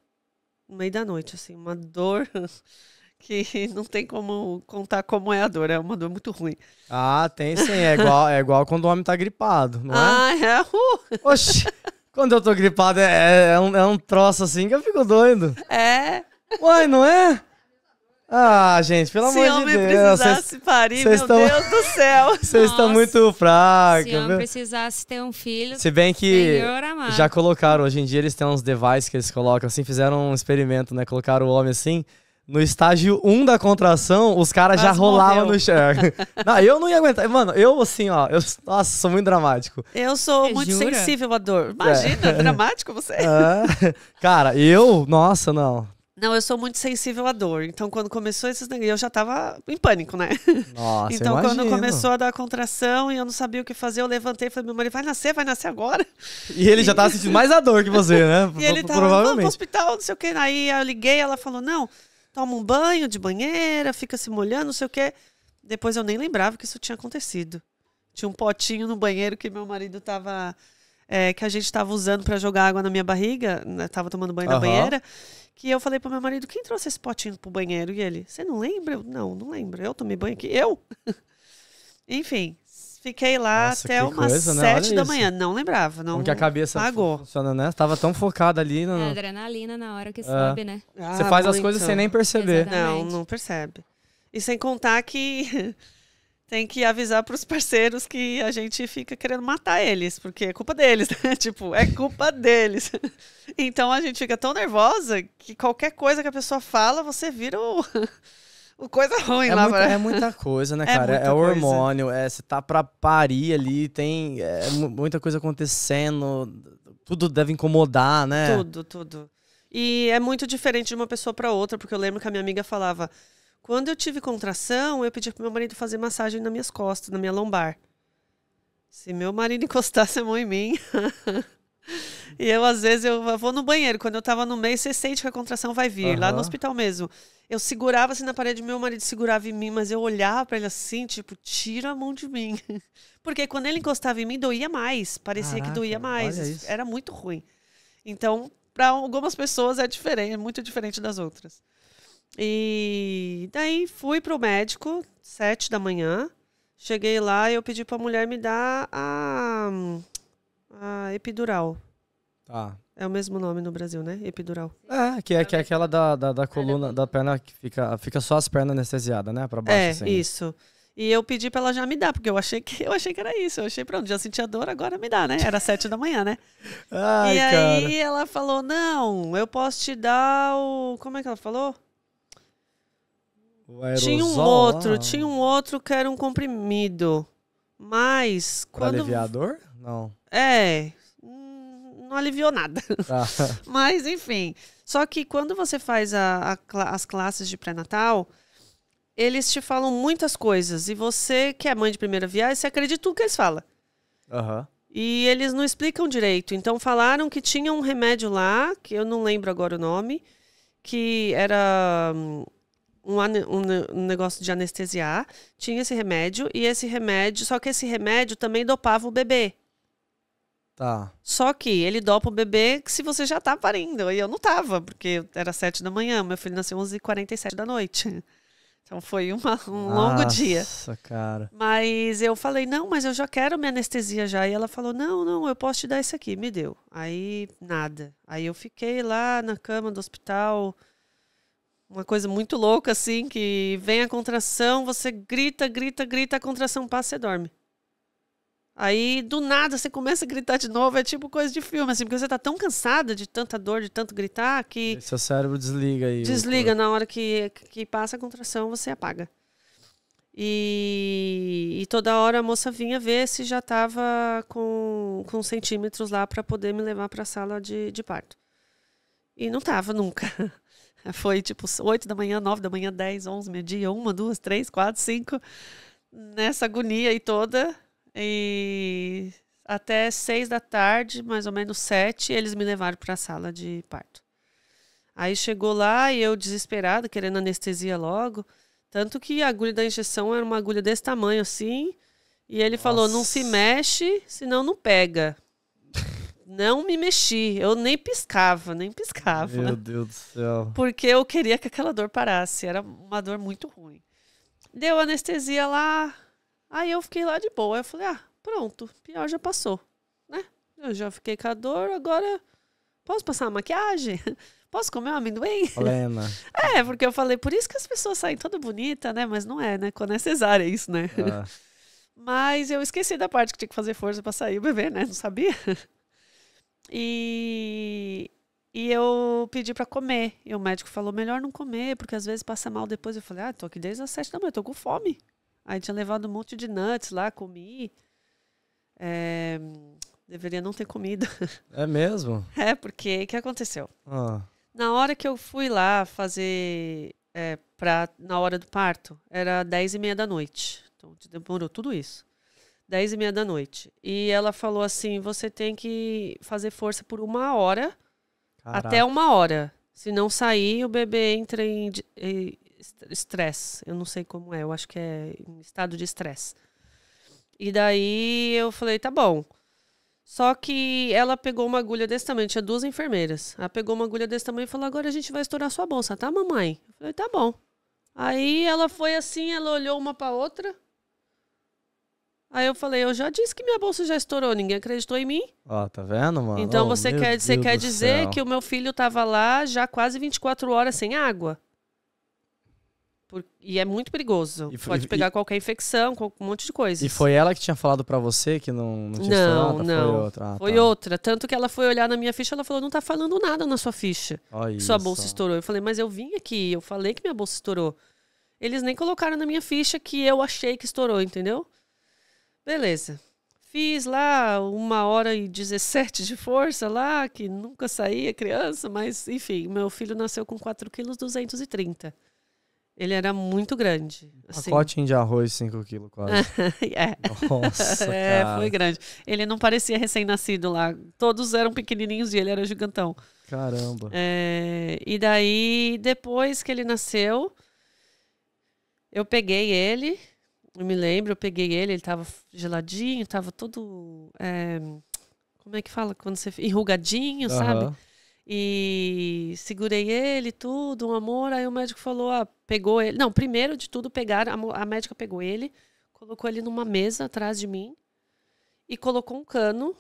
No meio da noite, assim, uma dor. que não tem como contar como é a dor, é uma dor muito ruim. Ah, tem sim, é igual, é igual quando o homem tá gripado, não é? Ah, é? Uh. Oxi, quando eu tô gripado é, é, é um, é um troço assim que eu fico doido. É. Uai, não é? Ah, gente, pelo se amor de Deus. Se homem precisasse cês, parir, cês meu tão, Deus do céu. Vocês estão muito fracos. Se homem precisasse ter um filho, Se bem que já colocaram, hoje em dia eles têm uns devices que eles colocam assim, fizeram um experimento, né? Colocaram o homem assim, no estágio 1 um da contração, os caras já rolavam no chão. não, eu não ia aguentar. Mano, eu assim, ó. Eu, nossa, sou muito dramático. Eu sou é, muito jura? sensível à dor. É. Imagina, é. dramático você. É. Cara, eu, nossa, não. Não, eu sou muito sensível à dor. Então, quando começou esses negócios, eu já tava em pânico, né? Nossa, Então, quando começou a dar a contração e eu não sabia o que fazer, eu levantei e falei, meu marido, vai nascer, vai nascer agora. E ele e... já tava sentindo mais a dor que você, né? e ele tava, no hospital, não sei o que. Aí eu liguei, ela falou, não, toma um banho de banheira, fica se molhando, não sei o quê. Depois eu nem lembrava que isso tinha acontecido. Tinha um potinho no banheiro que meu marido tava. É, que a gente estava usando para jogar água na minha barriga, né, tava tomando banho uhum. na banheira, que eu falei o meu marido, quem trouxe esse potinho pro banheiro? E ele, você não lembra? Eu, não, não lembro. Eu tomei banho aqui? Eu? Enfim, Fiquei lá Nossa, até umas coisa, né? sete da manhã. Não lembrava, não. Como que a cabeça pagou. funciona, né? tava tão focada ali. No... É adrenalina na hora que ah. sobe, né? Ah, você faz muito. as coisas sem nem perceber. Exatamente. Não, não percebe. E sem contar que tem que avisar para os parceiros que a gente fica querendo matar eles, porque é culpa deles, né? Tipo, é culpa deles. Então a gente fica tão nervosa que qualquer coisa que a pessoa fala, você vira o coisa ruim é lá. Muita, É muita coisa, né, é cara? É, é hormônio, é, você tá pra parir ali, tem é, muita coisa acontecendo, tudo deve incomodar, né? Tudo, tudo. E é muito diferente de uma pessoa para outra, porque eu lembro que a minha amiga falava: quando eu tive contração, eu pedi pro meu marido fazer massagem nas minhas costas, na minha lombar. Se meu marido encostasse a mão em mim. E eu, às vezes, eu vou no banheiro. Quando eu tava no meio, você sente que a contração vai vir, uhum. lá no hospital mesmo. Eu segurava assim na parede, meu marido segurava em mim, mas eu olhava para ele assim, tipo, tira a mão de mim. Porque quando ele encostava em mim, doía mais. Parecia Caraca, que doía mais. Era muito ruim. Então, para algumas pessoas é diferente, é muito diferente das outras. E daí fui pro médico, sete da manhã. Cheguei lá e eu pedi pra mulher me dar a, a epidural. Tá. É o mesmo nome no Brasil, né? Epidural. É, que é, que é aquela da, da, da coluna, da perna que fica, fica só as pernas anestesiadas, né? Pra baixo, é, assim. isso. E eu pedi pra ela já me dar, porque eu achei que eu achei que era isso. Eu achei, pronto, já senti a dor, agora me dá, né? Era sete da manhã, né? Ai, e aí ela falou: não, eu posso te dar o. Como é que ela falou? O aerosol, tinha um outro, ah. tinha um outro que era um comprimido. Mas. Pra quando... aliviar a dor? Não. É não aliviou nada. Ah. Mas, enfim. Só que quando você faz a, a, as classes de pré-natal, eles te falam muitas coisas. E você, que é mãe de primeira viagem, você acredita tudo que eles falam. Uhum. E eles não explicam direito. Então, falaram que tinha um remédio lá, que eu não lembro agora o nome, que era hum, um, um, um negócio de anestesiar. Tinha esse remédio, e esse remédio, só que esse remédio também dopava o bebê. Tá. Só que ele dopa o bebê se você já tá parindo. E eu não tava, porque era sete da manhã, meu filho nasceu 11h47 da noite. Então foi uma, um Nossa, longo dia. Nossa, cara. Mas eu falei, não, mas eu já quero minha anestesia já. E ela falou, não, não, eu posso te dar isso aqui. Me deu. Aí, nada. Aí eu fiquei lá na cama do hospital. Uma coisa muito louca, assim, que vem a contração, você grita, grita, grita, a contração passa e dorme. Aí, do nada, você começa a gritar de novo. É tipo coisa de filme, assim, porque você tá tão cansada de tanta dor, de tanto gritar, que. Seu cérebro desliga aí. Desliga. Na hora que, que passa a contração, você apaga. E, e toda hora a moça vinha ver se já tava com, com centímetros lá para poder me levar para a sala de, de parto. E não tava nunca. Foi tipo 8 da manhã, 9 da manhã, 10, 11, meio-dia, 1, 2, 3, 4, 5. Nessa agonia aí toda e até seis da tarde, mais ou menos sete, eles me levaram para a sala de parto. Aí chegou lá e eu desesperada, querendo anestesia logo. Tanto que a agulha da injeção era uma agulha desse tamanho assim. E ele Nossa. falou: não se mexe, senão não pega. não me mexi. Eu nem piscava, nem piscava. Meu Deus do céu. Porque eu queria que aquela dor parasse. Era uma dor muito ruim. Deu anestesia lá, Aí eu fiquei lá de boa. Eu falei, ah, pronto, pior já passou, né? Eu já fiquei com a dor, agora posso passar uma maquiagem? Posso comer um amendoim? Problema. É, porque eu falei, por isso que as pessoas saem toda bonita, né? Mas não é, né? Quando é cesárea, é isso, né? Ah. Mas eu esqueci da parte que tinha que fazer força para sair o bebê, né? Não sabia. E, e eu pedi para comer. E o médico falou: melhor não comer, porque às vezes passa mal depois. Eu falei: ah, tô aqui desde as sete da manhã, tô com fome. Aí tinha levado um monte de nuts lá, comi. É, deveria não ter comido. É mesmo? É, porque o que aconteceu? Ah. Na hora que eu fui lá fazer é, pra, na hora do parto, era 10 e meia da noite. Então demorou tudo isso. 10 e meia da noite. E ela falou assim: você tem que fazer força por uma hora, Caraca. até uma hora. Se não sair, o bebê entra em, em estresse. Eu não sei como é, eu acho que é um estado de estresse. E daí eu falei, tá bom. Só que ela pegou uma agulha desse tamanho, tinha duas enfermeiras. Ela pegou uma agulha desse tamanho e falou: agora a gente vai estourar sua bolsa, tá, mamãe? Eu falei, tá bom. Aí ela foi assim, ela olhou uma pra outra. Aí eu falei, eu já disse que minha bolsa já estourou, ninguém acreditou em mim. Ó, oh, tá vendo, mano? Então oh, você quer, você quer dizer céu. que o meu filho tava lá já quase 24 horas sem água? Por... E é muito perigoso. Pode pegar e... qualquer infecção, um monte de coisa. E foi ela que tinha falado para você que não, não tinha não, Não, foi outra. Ah, foi tá. outra. Tanto que ela foi olhar na minha ficha, ela falou: não tá falando nada na sua ficha. Olha sua isso. bolsa estourou. Eu falei, mas eu vim aqui, eu falei que minha bolsa estourou. Eles nem colocaram na minha ficha que eu achei que estourou, entendeu? Beleza. Fiz lá uma hora e 17 de força lá, que nunca saía criança, mas enfim, meu filho nasceu com 4,230 kg. Ele era muito grande. Assim. Pacotinho de arroz, 5 quilos quase. é. Nossa, É, foi grande. Ele não parecia recém-nascido lá. Todos eram pequenininhos e ele era gigantão. Caramba. É, e daí, depois que ele nasceu, eu peguei ele. Eu me lembro, eu peguei ele, ele tava geladinho, tava todo... É, eh, como é que fala? Quando você... Enrugadinho, uhum. sabe? E segurei ele, tudo, um amor. Aí o médico falou: ah, pegou ele. Não, primeiro de tudo, pegaram, a, a médica pegou ele, colocou ele numa mesa atrás de mim e colocou um cano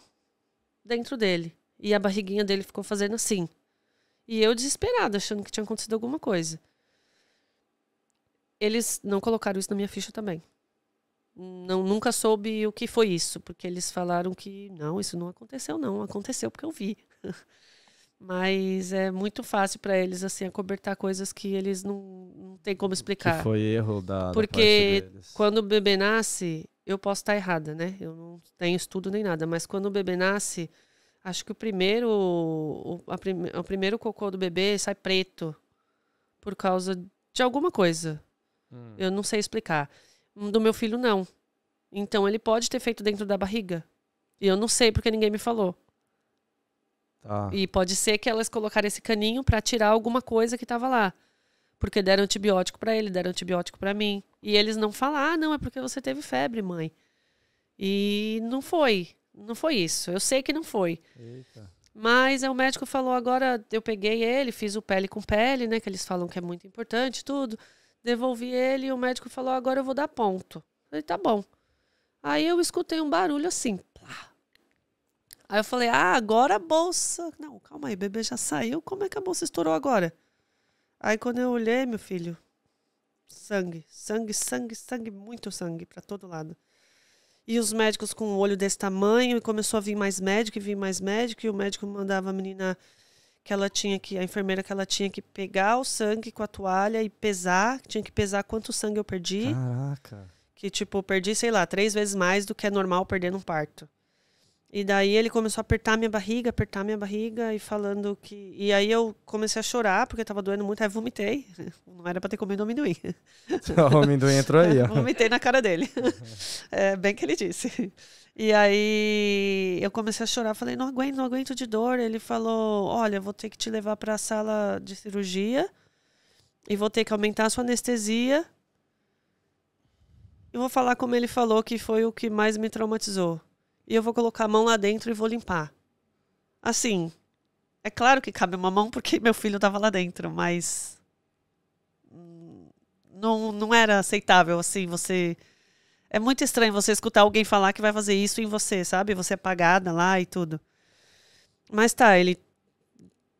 dentro dele. E a barriguinha dele ficou fazendo assim. E eu desesperada, achando que tinha acontecido alguma coisa. Eles não colocaram isso na minha ficha também. Não, nunca soube o que foi isso, porque eles falaram que não, isso não aconteceu, não. Aconteceu porque eu vi. Mas é muito fácil para eles, assim, acobertar coisas que eles não, não têm como explicar. Que foi erro da. Porque da quando o bebê nasce, eu posso estar errada, né? Eu não tenho estudo nem nada, mas quando o bebê nasce, acho que o primeiro. O, a prim, o primeiro cocô do bebê sai preto. Por causa de alguma coisa. Hum. Eu não sei explicar. Do meu filho, não. Então ele pode ter feito dentro da barriga. E eu não sei porque ninguém me falou. Tá. E pode ser que elas colocaram esse caninho para tirar alguma coisa que estava lá. Porque deram antibiótico para ele, deram antibiótico para mim. E eles não falaram, ah, não, é porque você teve febre, mãe. E não foi. Não foi isso. Eu sei que não foi. Eita. Mas é, o médico falou agora, eu peguei ele, fiz o pele com pele, né? Que eles falam que é muito importante, tudo. Devolvi ele e o médico falou, agora eu vou dar ponto. Eu falei, tá bom. Aí eu escutei um barulho assim, Aí eu falei, ah, agora a bolsa. Não, calma aí, bebê já saiu. Como é que a bolsa estourou agora? Aí quando eu olhei, meu filho, sangue, sangue, sangue, sangue, muito sangue para todo lado. E os médicos com um olho desse tamanho, e começou a vir mais médico e vir mais médico, e o médico mandava a menina que ela tinha que, a enfermeira que ela tinha que pegar o sangue com a toalha e pesar, tinha que pesar quanto sangue eu perdi. Caraca. Que tipo, eu perdi, sei lá, três vezes mais do que é normal perder num parto. E daí ele começou a apertar minha barriga, apertar minha barriga e falando que. E aí eu comecei a chorar porque estava doendo muito, aí vomitei. Não era para ter comido amendoim. O amendoim entrou aí, é, ó. vomitei na cara dele. É, bem que ele disse. E aí eu comecei a chorar, falei: "Não aguento, não aguento de dor". Ele falou: "Olha, vou ter que te levar para a sala de cirurgia e vou ter que aumentar a sua anestesia". E vou falar como ele falou que foi o que mais me traumatizou e eu vou colocar a mão lá dentro e vou limpar. Assim, é claro que cabe uma mão porque meu filho estava lá dentro, mas não, não era aceitável assim você é muito estranho você escutar alguém falar que vai fazer isso em você, sabe? Você é apagada lá e tudo. Mas tá, ele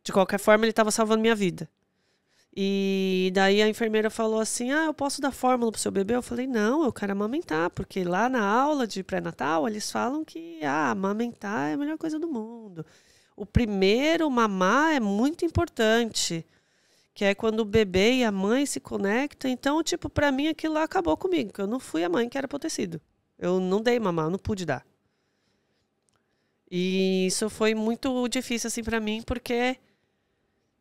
de qualquer forma ele estava salvando minha vida. E daí a enfermeira falou assim: Ah, eu posso dar fórmula pro seu bebê? Eu falei: Não, eu quero amamentar, porque lá na aula de pré-natal eles falam que ah, amamentar é a melhor coisa do mundo. O primeiro mamar é muito importante, que é quando o bebê e a mãe se conectam. Então, tipo, para mim aquilo lá acabou comigo, que eu não fui a mãe que era pra Eu não dei mamar, eu não pude dar. E isso foi muito difícil assim para mim, porque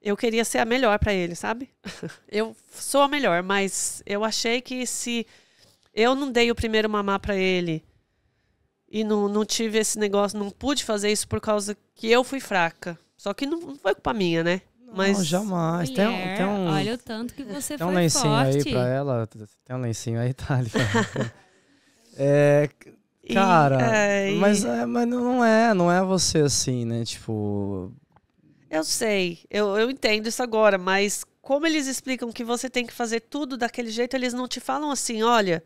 eu queria ser a melhor para ele, sabe? eu sou a melhor, mas eu achei que se eu não dei o primeiro mamar para ele e não, não tive esse negócio, não pude fazer isso por causa que eu fui fraca. Só que não, não foi culpa minha, né? Não, mas jamais. tem, tem um, olha o tanto que você tem um lencinho forte. aí para ela. Tem um lencinho aí, tá? é, cara, é, e, é, mas, é, mas não é, não é você assim, né? Tipo, eu sei, eu, eu entendo isso agora, mas como eles explicam que você tem que fazer tudo daquele jeito, eles não te falam assim, olha,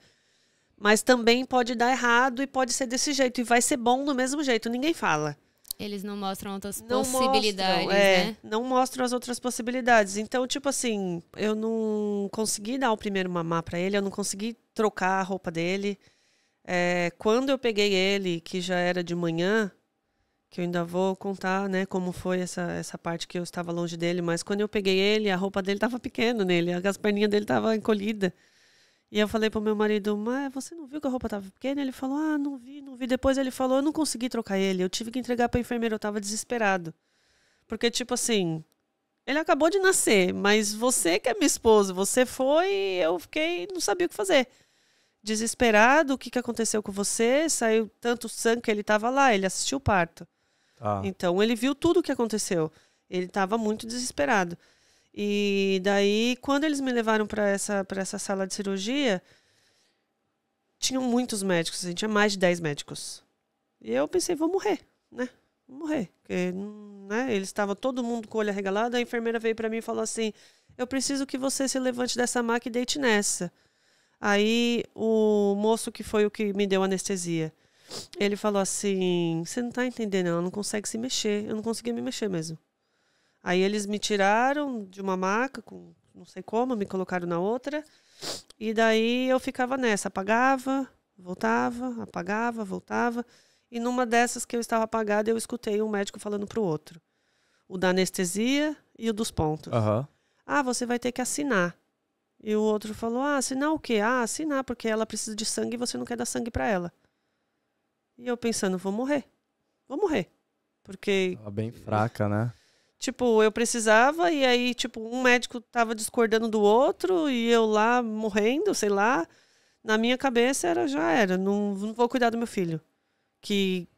mas também pode dar errado e pode ser desse jeito e vai ser bom do mesmo jeito. Ninguém fala. Eles não mostram outras não possibilidades, mostram, é, né? Não mostram as outras possibilidades. Então, tipo assim, eu não consegui dar o primeiro mamá para ele, eu não consegui trocar a roupa dele. É, quando eu peguei ele, que já era de manhã, que eu ainda vou contar, né, como foi essa, essa parte que eu estava longe dele, mas quando eu peguei ele, a roupa dele estava pequena nele, as perninhas dele estavam encolhidas. E eu falei pro meu marido, mas você não viu que a roupa estava pequena? Ele falou, ah, não vi, não vi. Depois ele falou, eu não consegui trocar ele, eu tive que entregar para enfermeira, eu estava desesperado. Porque, tipo assim, ele acabou de nascer, mas você que é minha esposa, você foi, eu fiquei, não sabia o que fazer desesperado, o que, que aconteceu com você? Saiu tanto sangue que ele estava lá, ele assistiu o parto. Ah. Então ele viu tudo o que aconteceu. Ele estava muito desesperado. E daí, quando eles me levaram para essa, essa sala de cirurgia, tinham muitos médicos, assim, tinha mais de 10 médicos. E eu pensei, vou morrer, né? Vou morrer. Porque, né? Eles estavam todo mundo com o olho arregalado, a enfermeira veio para mim e falou assim: eu preciso que você se levante dessa maca e deite nessa. Aí o moço que foi o que me deu anestesia ele falou assim: Você não tá entendendo, ela não consegue se mexer. Eu não conseguia me mexer mesmo. Aí eles me tiraram de uma maca, com não sei como, me colocaram na outra. E daí eu ficava nessa, apagava, voltava, apagava, voltava. E numa dessas que eu estava apagada, eu escutei um médico falando para o outro. O da anestesia e o dos pontos. Uhum. Ah, você vai ter que assinar. E o outro falou: Ah, assinar o quê? Ah, assinar, porque ela precisa de sangue e você não quer dar sangue para ela. E eu pensando, vou morrer. Vou morrer. Porque. Tava bem fraca, né? Tipo, eu precisava, e aí, tipo, um médico tava discordando do outro, e eu lá morrendo, sei lá. Na minha cabeça era, já era, não, não vou cuidar do meu filho. Que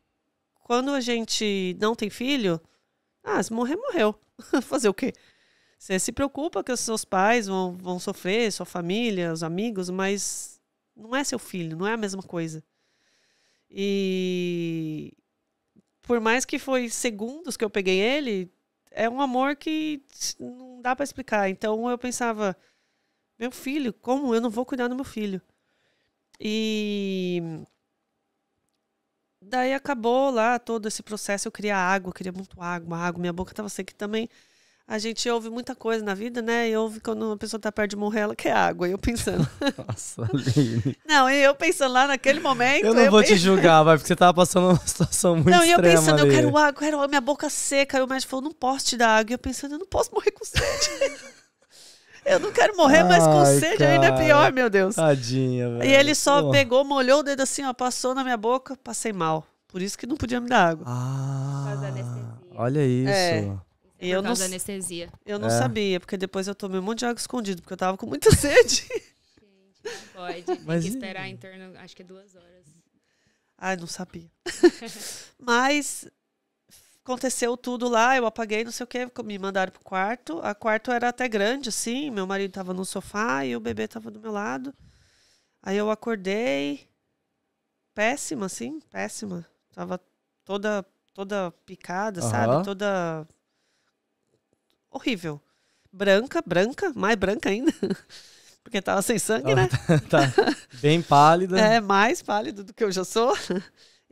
quando a gente não tem filho, ah, se morrer, morreu. Fazer o quê? Você se preocupa que os seus pais vão, vão sofrer, sua família, os amigos, mas não é seu filho, não é a mesma coisa. E por mais que foi segundos que eu peguei ele, é um amor que não dá para explicar. Então eu pensava, meu filho, como eu não vou cuidar do meu filho? E daí acabou lá todo esse processo, eu queria água, eu queria muito água, água, minha boca estava seca também a gente ouve muita coisa na vida, né? E ouve quando uma pessoa tá perto de morrer, ela quer água. E eu pensando. Nossa, Aline. Não, e eu pensando lá naquele momento. Eu não eu vou pensando... te julgar, vai, porque você tava passando uma situação muito Não, e eu pensando, ali. eu quero água, eu quero água, minha boca seca. E o médico falou, não posso te dar água. E eu pensando, eu não posso morrer com sede. eu não quero morrer, Ai, mas com sede cara. ainda é pior, meu Deus. Tadinha, velho. E ele só Pô. pegou, molhou o dedo assim, ó, passou na minha boca, passei mal. Por isso que não podia me dar água. Ah, olha isso. É. É por eu causa não, da anestesia. Eu não é. sabia, porque depois eu tomei um monte de água escondido, porque eu tava com muita sede. Gente, pode. Tem Mas... que esperar em torno, acho que é duas horas. Ai, não sabia. Mas aconteceu tudo lá, eu apaguei, não sei o que, me mandaram pro quarto. A quarto era até grande, assim, meu marido tava no sofá e o bebê tava do meu lado. Aí eu acordei, péssima, assim, péssima. Tava toda, toda picada, uhum. sabe? Toda horrível. Branca, branca, mais branca ainda. Porque tava sem sangue, né? tá, bem pálida. É, mais pálida do que eu já sou.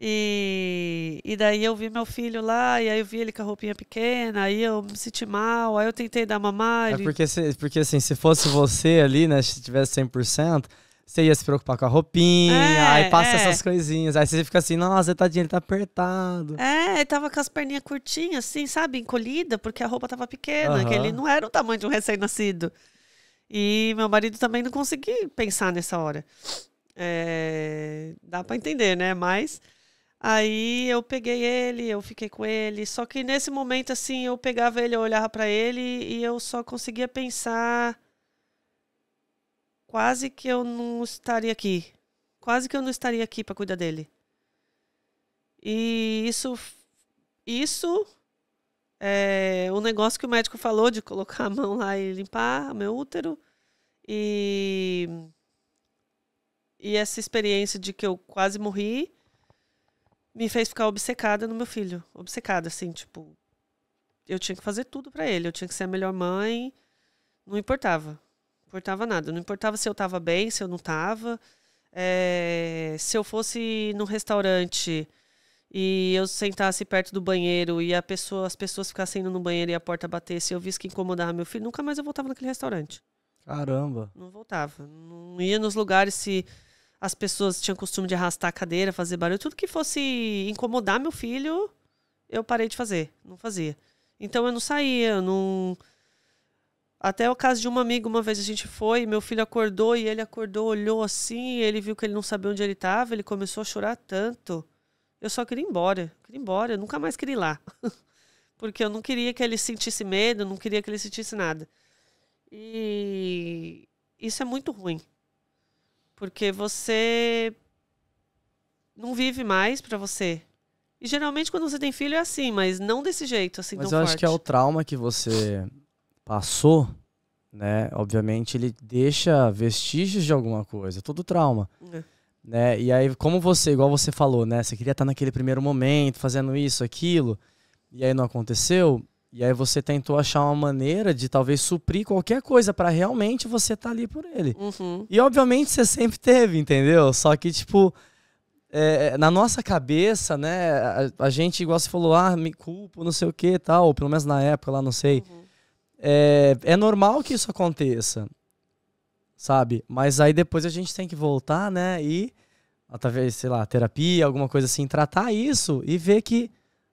E, e daí eu vi meu filho lá, e aí eu vi ele com a roupinha pequena, aí eu me senti mal, aí eu tentei dar mamar. É porque, se, porque assim, se fosse você ali, né, se tivesse 100%, você ia se preocupar com a roupinha, é, aí passa é. essas coisinhas. Aí você fica assim, nossa, tadinho, tá ele tá apertado. É, ele tava com as perninhas curtinhas, assim, sabe? Encolhida, porque a roupa tava pequena, uhum. que ele não era o tamanho de um recém-nascido. E meu marido também não conseguia pensar nessa hora. É, dá para entender, né? Mas aí eu peguei ele, eu fiquei com ele. Só que nesse momento, assim, eu pegava ele, eu olhava para ele e eu só conseguia pensar quase que eu não estaria aqui. Quase que eu não estaria aqui para cuidar dele. E isso isso é o negócio que o médico falou de colocar a mão lá e limpar meu útero e e essa experiência de que eu quase morri me fez ficar obcecada no meu filho, obcecada assim, tipo, eu tinha que fazer tudo para ele, eu tinha que ser a melhor mãe, não importava importava nada. Não importava se eu estava bem, se eu não estava. É, eh, se eu fosse num restaurante e eu sentasse perto do banheiro e a pessoa, as pessoas ficassem indo no banheiro e a porta batesse, eu visse que incomodava meu filho, nunca mais eu voltava naquele restaurante. Caramba. Não voltava. Não ia nos lugares se as pessoas tinham costume de arrastar a cadeira, fazer barulho, tudo que fosse incomodar meu filho, eu parei de fazer, não fazia. Então eu não saía, eu não até o caso de uma amiga, uma vez a gente foi, meu filho acordou e ele acordou, olhou assim, ele viu que ele não sabia onde ele estava, ele começou a chorar tanto. Eu só queria ir embora, queria ir embora, eu nunca mais queria ir lá. Porque eu não queria que ele sentisse medo, não queria que ele sentisse nada. E isso é muito ruim. Porque você não vive mais para você. E geralmente quando você tem filho é assim, mas não desse jeito, assim mas tão forte. Mas eu acho que é o trauma que você passou, né? Obviamente ele deixa vestígios de alguma coisa, todo trauma. É. Né? E aí, como você, igual você falou, né? Você queria estar naquele primeiro momento, fazendo isso, aquilo, e aí não aconteceu. E aí você tentou achar uma maneira de talvez suprir qualquer coisa para realmente você estar tá ali por ele. Uhum. E obviamente você sempre teve, entendeu? Só que, tipo, é, é, na nossa cabeça, né? A, a, gente, igual você falou, ah, me culpo, não sei o que tal, ou pelo menos na época lá, não sei. Uhum é, é normal que isso aconteça, sabe? Mas aí depois a gente tem que voltar, né? E talvez, sei lá, terapia, alguma coisa assim, tratar isso e ver que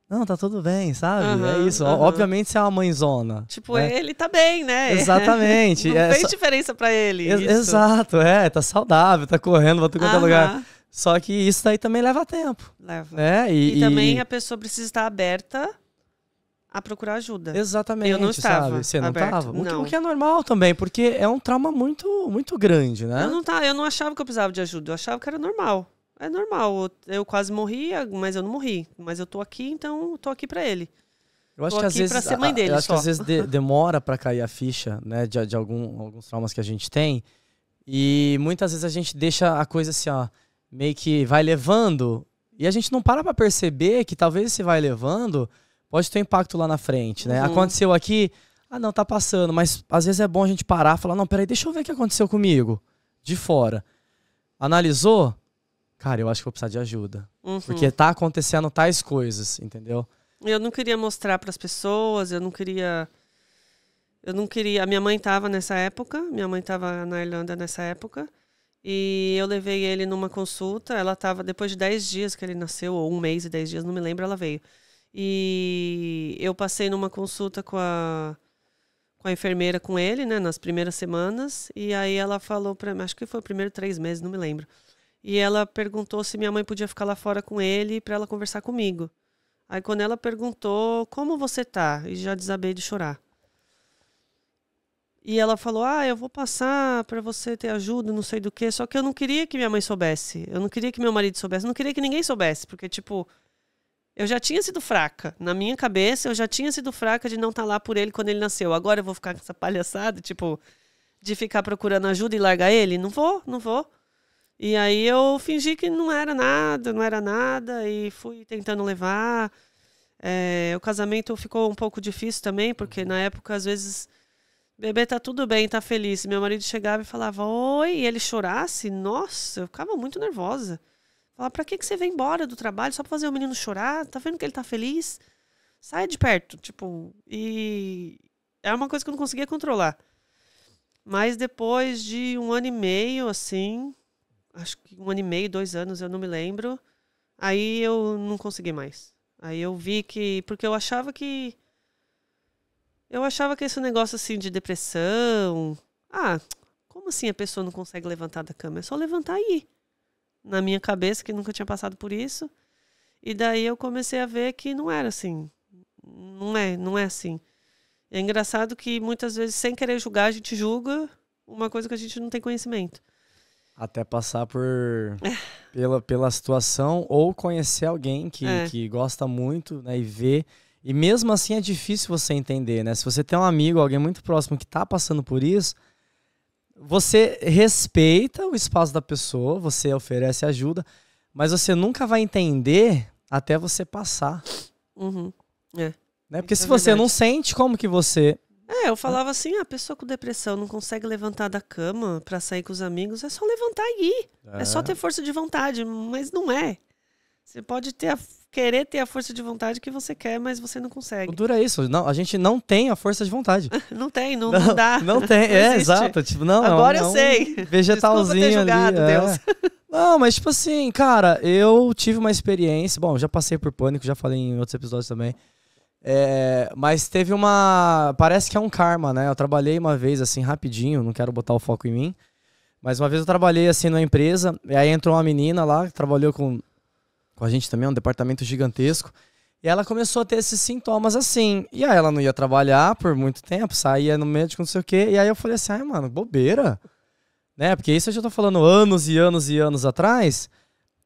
não, tá tudo bem, sabe? Uhum, é isso. Uhum. Obviamente você é uma mãezona. Tipo, né? ele tá bem, né? Exatamente. Não é fez diferença para ele. Ex isso. Exato, é, tá saudável, tá correndo pra todo uhum. É lugar. Só que isso aí também leva tempo. Leva. Né? E, e também e... a pessoa precisa estar aberta a procurar ajuda. Exatamente. Eu não estava. Sabe? Você não estava? O, que, o que é normal também, porque é um trauma muito, muito grande, né? Eu não, tava eu não achava que eu precisava de ajuda, eu achava que era normal. É normal. Eu, eu quase morri, mas eu não morri. Mas eu tô aqui, então eu tô aqui para ele. Eu acho, que às, vezes, dele, eu acho que às vezes, de, demora para cair a ficha, né, de, de algum, alguns traumas que a gente tem. E muitas vezes a gente deixa a coisa assim, ó, meio que vai levando. E a gente não para pra perceber que talvez se vai levando pode ter um impacto lá na frente, né? Uhum. Aconteceu aqui, ah, não, tá passando, mas às vezes é bom a gente parar e falar, não, peraí, deixa eu ver o que aconteceu comigo, de fora. Analisou? Cara, eu acho que vou precisar de ajuda. Uhum. Porque tá acontecendo tais coisas, entendeu? Eu não queria mostrar para as pessoas, eu não queria. Eu não queria. A minha mãe tava nessa época, minha mãe tava na Irlanda nessa época. E eu levei ele numa consulta. Ela estava depois de 10 dias que ele nasceu, ou um mês e 10 dias, não me lembro, ela veio. E eu passei numa consulta com a, com a enfermeira com ele, né, nas primeiras semanas. E aí ela falou para mim, acho que foi o primeiro três meses, não me lembro. E ela perguntou se minha mãe podia ficar lá fora com ele para ela conversar comigo. Aí quando ela perguntou, como você tá? E já desabei de chorar. E ela falou: Ah, eu vou passar para você ter ajuda, não sei do que. Só que eu não queria que minha mãe soubesse. Eu não queria que meu marido soubesse. Eu não queria que ninguém soubesse. Porque, tipo, eu já tinha sido fraca. Na minha cabeça, eu já tinha sido fraca de não estar tá lá por ele quando ele nasceu. Agora eu vou ficar com essa palhaçada, tipo, de ficar procurando ajuda e largar ele? Não vou, não vou. E aí eu fingi que não era nada, não era nada, e fui tentando levar. É, o casamento ficou um pouco difícil também, porque na época, às vezes, bebê tá tudo bem, tá feliz. Meu marido chegava e falava, oi, e ele chorasse, nossa, eu ficava muito nervosa. Falar, pra que, que você vem embora do trabalho só pra fazer o menino chorar? Tá vendo que ele tá feliz? Sai de perto, tipo, e é uma coisa que eu não conseguia controlar. Mas depois de um ano e meio, assim, acho que um ano e meio, dois anos, eu não me lembro, aí eu não consegui mais. Aí eu vi que. Porque eu achava que. Eu achava que esse negócio assim de depressão. Ah, como assim a pessoa não consegue levantar da cama? É só levantar aí na minha cabeça que nunca tinha passado por isso. E daí eu comecei a ver que não era assim. Não é, não é assim. É engraçado que muitas vezes, sem querer julgar, a gente julga uma coisa que a gente não tem conhecimento. Até passar por é. pela, pela situação ou conhecer alguém que, é. que gosta muito né, e vê. E mesmo assim é difícil você entender, né? Se você tem um amigo, alguém muito próximo que está passando por isso, você respeita o espaço da pessoa, você oferece ajuda, mas você nunca vai entender até você passar. Uhum. É. Né? Porque é se você não sente, como que você. É, eu né? falava assim: a ah, pessoa com depressão não consegue levantar da cama para sair com os amigos, é só levantar e ir. É. é só ter força de vontade, mas não é. Você pode ter a querer ter a força de vontade que você quer, mas você não consegue. Dura isso. Não, a gente não tem a força de vontade. não tem, não, não, não dá. Não tem, não é, exato. Tipo, não, Agora eu sei. vegetalzinho ter julgado, ali. É. Deus. É. Não, mas tipo assim, cara, eu tive uma experiência. Bom, já passei por pânico, já falei em outros episódios também. É, mas teve uma. Parece que é um karma, né? Eu trabalhei uma vez assim, rapidinho, não quero botar o foco em mim. Mas uma vez eu trabalhei assim numa empresa, e aí entrou uma menina lá, trabalhou com com a gente também, é um departamento gigantesco. E ela começou a ter esses sintomas assim. E aí ela não ia trabalhar por muito tempo, saía no médico, não sei o quê. E aí eu falei assim, ai, mano, bobeira. Né? Porque isso eu já tô falando anos e anos e anos atrás,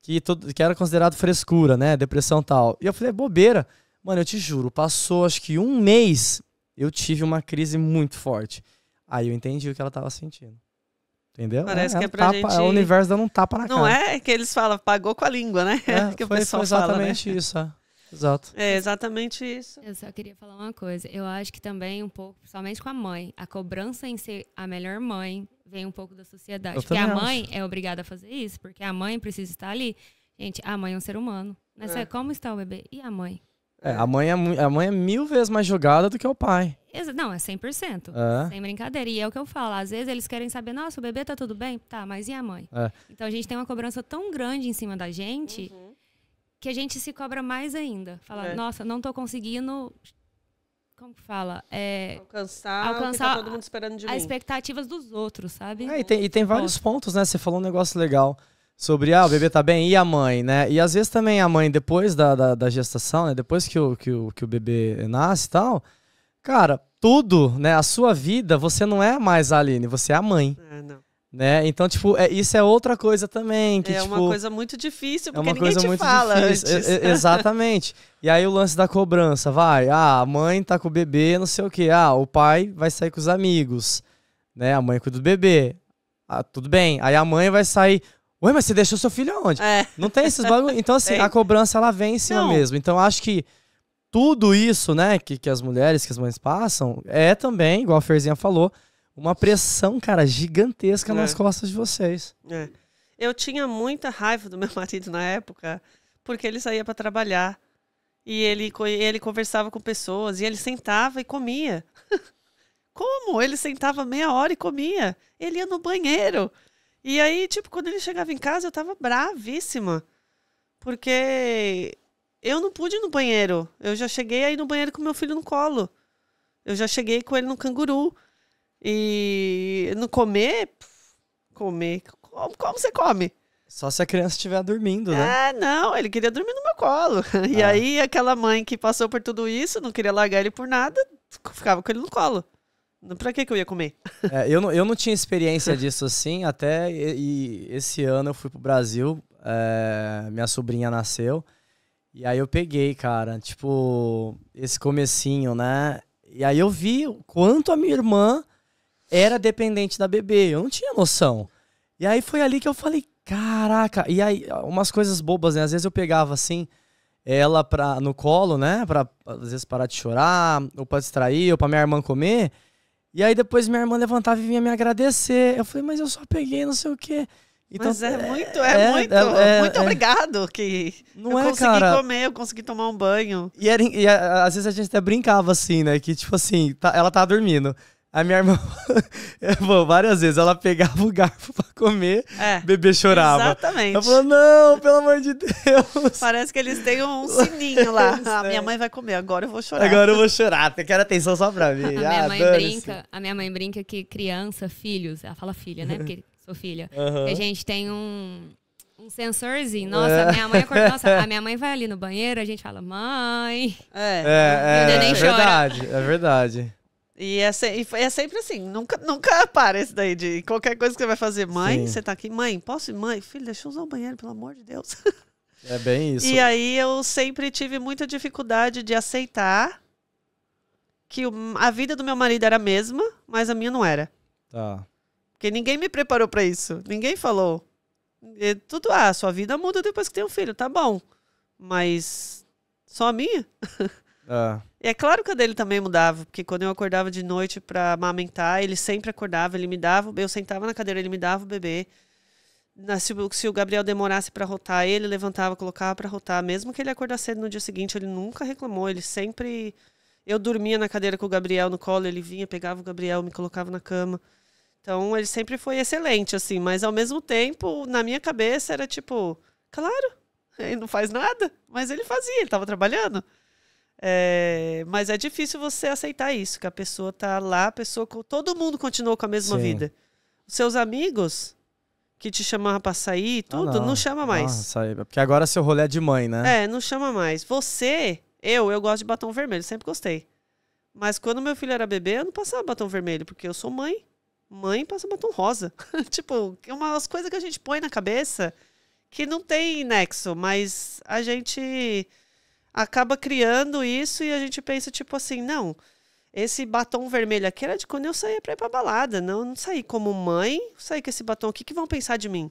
que, tudo, que era considerado frescura, né? Depressão tal. E eu falei, bobeira. Mano, eu te juro, passou acho que um mês, eu tive uma crise muito forte. Aí eu entendi o que ela tava sentindo. Entendeu? É, Parece é, que é pra tapa, é gente... O universo dando um tapa na não cara. Não é que eles falam, pagou com a língua, né? É, que foi, o pessoal foi exatamente fala, né? isso. É. Exato. É exatamente isso. Eu só queria falar uma coisa. Eu acho que também um pouco, somente com a mãe, a cobrança em ser a melhor mãe vem um pouco da sociedade. Eu porque a mãe acho. é obrigada a fazer isso, porque a mãe precisa estar ali. Gente, a mãe é um ser humano. Mas é. como está o bebê? E a mãe? É, a mãe é, a mãe é mil vezes mais julgada do que o pai. Não, é 100%. É. Sem brincadeira. E é o que eu falo. Às vezes eles querem saber, nossa, o bebê tá tudo bem? Tá, mas e a mãe? É. Então a gente tem uma cobrança tão grande em cima da gente uhum. que a gente se cobra mais ainda. falar é. nossa, não tô conseguindo. Como que fala? É, alcançar, tá alcançar tá todo mundo esperando de as mim. expectativas dos outros, sabe? É, e tem, e tem vários pontos, né? Você falou um negócio legal sobre ah, o bebê tá bem e a mãe, né? E às vezes também a mãe, depois da, da, da gestação, né? Depois que o, que o, que o bebê nasce e tal, cara, tudo, né? A sua vida, você não é mais a Aline, você é a mãe. É, não. Né? Então, tipo, é, isso é outra coisa também. Que, é tipo, uma coisa muito difícil, é porque é uma coisa muito fala antes. exatamente. e aí o lance da cobrança, vai, ah, a mãe tá com o bebê, não sei o que Ah, o pai vai sair com os amigos, né? A mãe cuida do bebê. Ah, tudo bem. Aí a mãe vai sair Ué, mas você deixou seu filho aonde? É. Não tem esses bagulho. Então, assim, tem. a cobrança ela vem em cima Não. mesmo. Então, acho que tudo isso, né, que, que as mulheres, que as mães passam, é também, igual a Ferzinha falou, uma pressão, cara, gigantesca é. nas costas de vocês. É. Eu tinha muita raiva do meu marido na época, porque ele saía para trabalhar. E ele, ele conversava com pessoas, e ele sentava e comia. Como? Ele sentava meia hora e comia. Ele ia no banheiro. E aí, tipo, quando ele chegava em casa, eu tava bravíssima. Porque eu não pude ir no banheiro. Eu já cheguei aí no banheiro com meu filho no colo. Eu já cheguei com ele no canguru. E no comer, comer. Como, como você come? Só se a criança estiver dormindo, né? É, não, ele queria dormir no meu colo. E ah. aí aquela mãe que passou por tudo isso, não queria largar ele por nada, ficava com ele no colo. Pra que, que eu ia comer? É, eu, não, eu não tinha experiência disso assim, até e, e esse ano eu fui pro Brasil, é, minha sobrinha nasceu, e aí eu peguei, cara, tipo, esse comecinho, né? E aí eu vi o quanto a minha irmã era dependente da bebê, eu não tinha noção. E aí foi ali que eu falei, caraca, e aí umas coisas bobas, né? Às vezes eu pegava assim, ela pra, no colo, né? Pra às vezes parar de chorar, ou pra distrair, ou pra minha irmã comer. E aí depois minha irmã levantava e vinha me agradecer. Eu falei, mas eu só peguei não sei o quê. Então, mas é, é muito, é, é, é muito. É, é, muito é. obrigado que não eu é, consegui cara. comer, eu consegui tomar um banho. E, era, e às vezes a gente até brincava assim, né? Que tipo assim, tá, ela tava dormindo. A minha irmã, bom, várias vezes, ela pegava o garfo pra comer, é, bebê chorava. Exatamente. Ela falou, não, pelo amor de Deus. Parece que eles têm um sininho lá. É. Ah, minha mãe vai comer, agora eu vou chorar. Agora eu vou chorar, porque quero atenção só pra mim. A ah, minha, ah, mãe brinca, a minha mãe brinca que criança, filhos, ela fala filha, né, porque sou filha, uhum. a gente tem um... Um sensorzinho. Nossa, é. minha mãe acorda Nossa, a minha mãe vai ali no banheiro, a gente fala, mãe. É, é, é, é verdade, é verdade. E é, se, e é sempre assim, nunca, nunca para isso daí de qualquer coisa que você vai fazer. Mãe, Sim. você tá aqui, mãe, posso ir? Mãe, filho, deixa eu usar o banheiro, pelo amor de Deus. É bem isso. E aí eu sempre tive muita dificuldade de aceitar que a vida do meu marido era a mesma, mas a minha não era. Tá. Porque ninguém me preparou para isso, ninguém falou. E tudo, ah, sua vida muda depois que tem um filho, tá bom. Mas só a minha? É. É claro que a dele também mudava, porque quando eu acordava de noite para amamentar, ele sempre acordava, ele me dava, eu sentava na cadeira, ele me dava o bebê. Se, se o Gabriel demorasse para rotar, ele levantava, colocava para rotar, mesmo que ele acordasse cedo no dia seguinte, ele nunca reclamou, ele sempre eu dormia na cadeira com o Gabriel no colo, ele vinha, pegava o Gabriel, me colocava na cama. Então ele sempre foi excelente assim, mas ao mesmo tempo, na minha cabeça era tipo, claro, ele não faz nada, mas ele fazia, ele estava trabalhando. É, mas é difícil você aceitar isso, que a pessoa tá lá, a pessoa. Todo mundo continuou com a mesma Sim. vida. Os seus amigos que te chamavam pra sair, tudo, ah, não. não. chama mais. Ah, porque agora seu rolê é de mãe, né? É, não chama mais. Você, eu, eu gosto de batom vermelho, sempre gostei. Mas quando meu filho era bebê, eu não passava batom vermelho, porque eu sou mãe. Mãe passa batom rosa. tipo, é umas coisas que a gente põe na cabeça que não tem nexo, mas a gente acaba criando isso e a gente pensa, tipo assim, não, esse batom vermelho aqui era de quando eu saía pra ir pra balada. Não, não saí como mãe, saí com esse batom. O que, que vão pensar de mim?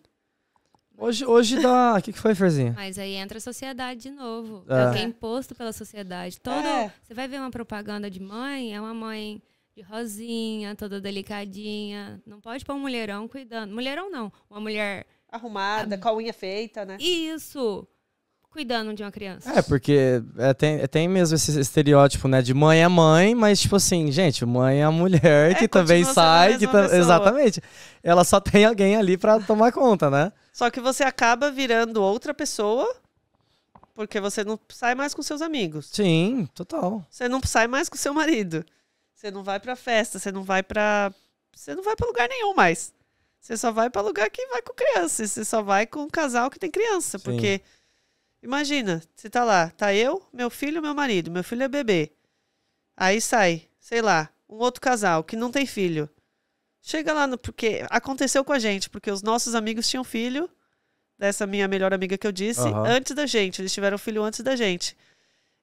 Hoje, hoje dá. O que, que foi, Ferzinha? Mas aí entra a sociedade de novo. É. É, é, imposto pela sociedade. Todo, é. Você vai ver uma propaganda de mãe, é uma mãe de rosinha, toda delicadinha. Não pode pôr um mulherão cuidando. Mulherão não. Uma mulher. Arrumada, a... com a unha feita, né? Isso! cuidando de uma criança. É, porque é, tem, é, tem mesmo esse estereótipo, né? De mãe é mãe, mas, tipo assim, gente, mãe é a mulher é, que também sai. Que ta... Exatamente. Ela só tem alguém ali para tomar conta, né? Só que você acaba virando outra pessoa. Porque você não sai mais com seus amigos. Sim, total. Você não sai mais com seu marido. Você não vai pra festa, você não vai pra. Você não vai pra lugar nenhum mais. Você só vai pra lugar que vai com criança. Você só vai com um casal que tem criança. Sim. Porque Imagina, você tá lá, tá eu, meu filho meu marido, meu filho é bebê. Aí sai, sei lá, um outro casal que não tem filho. Chega lá, no, porque aconteceu com a gente, porque os nossos amigos tinham filho, dessa minha melhor amiga que eu disse, uhum. antes da gente, eles tiveram filho antes da gente.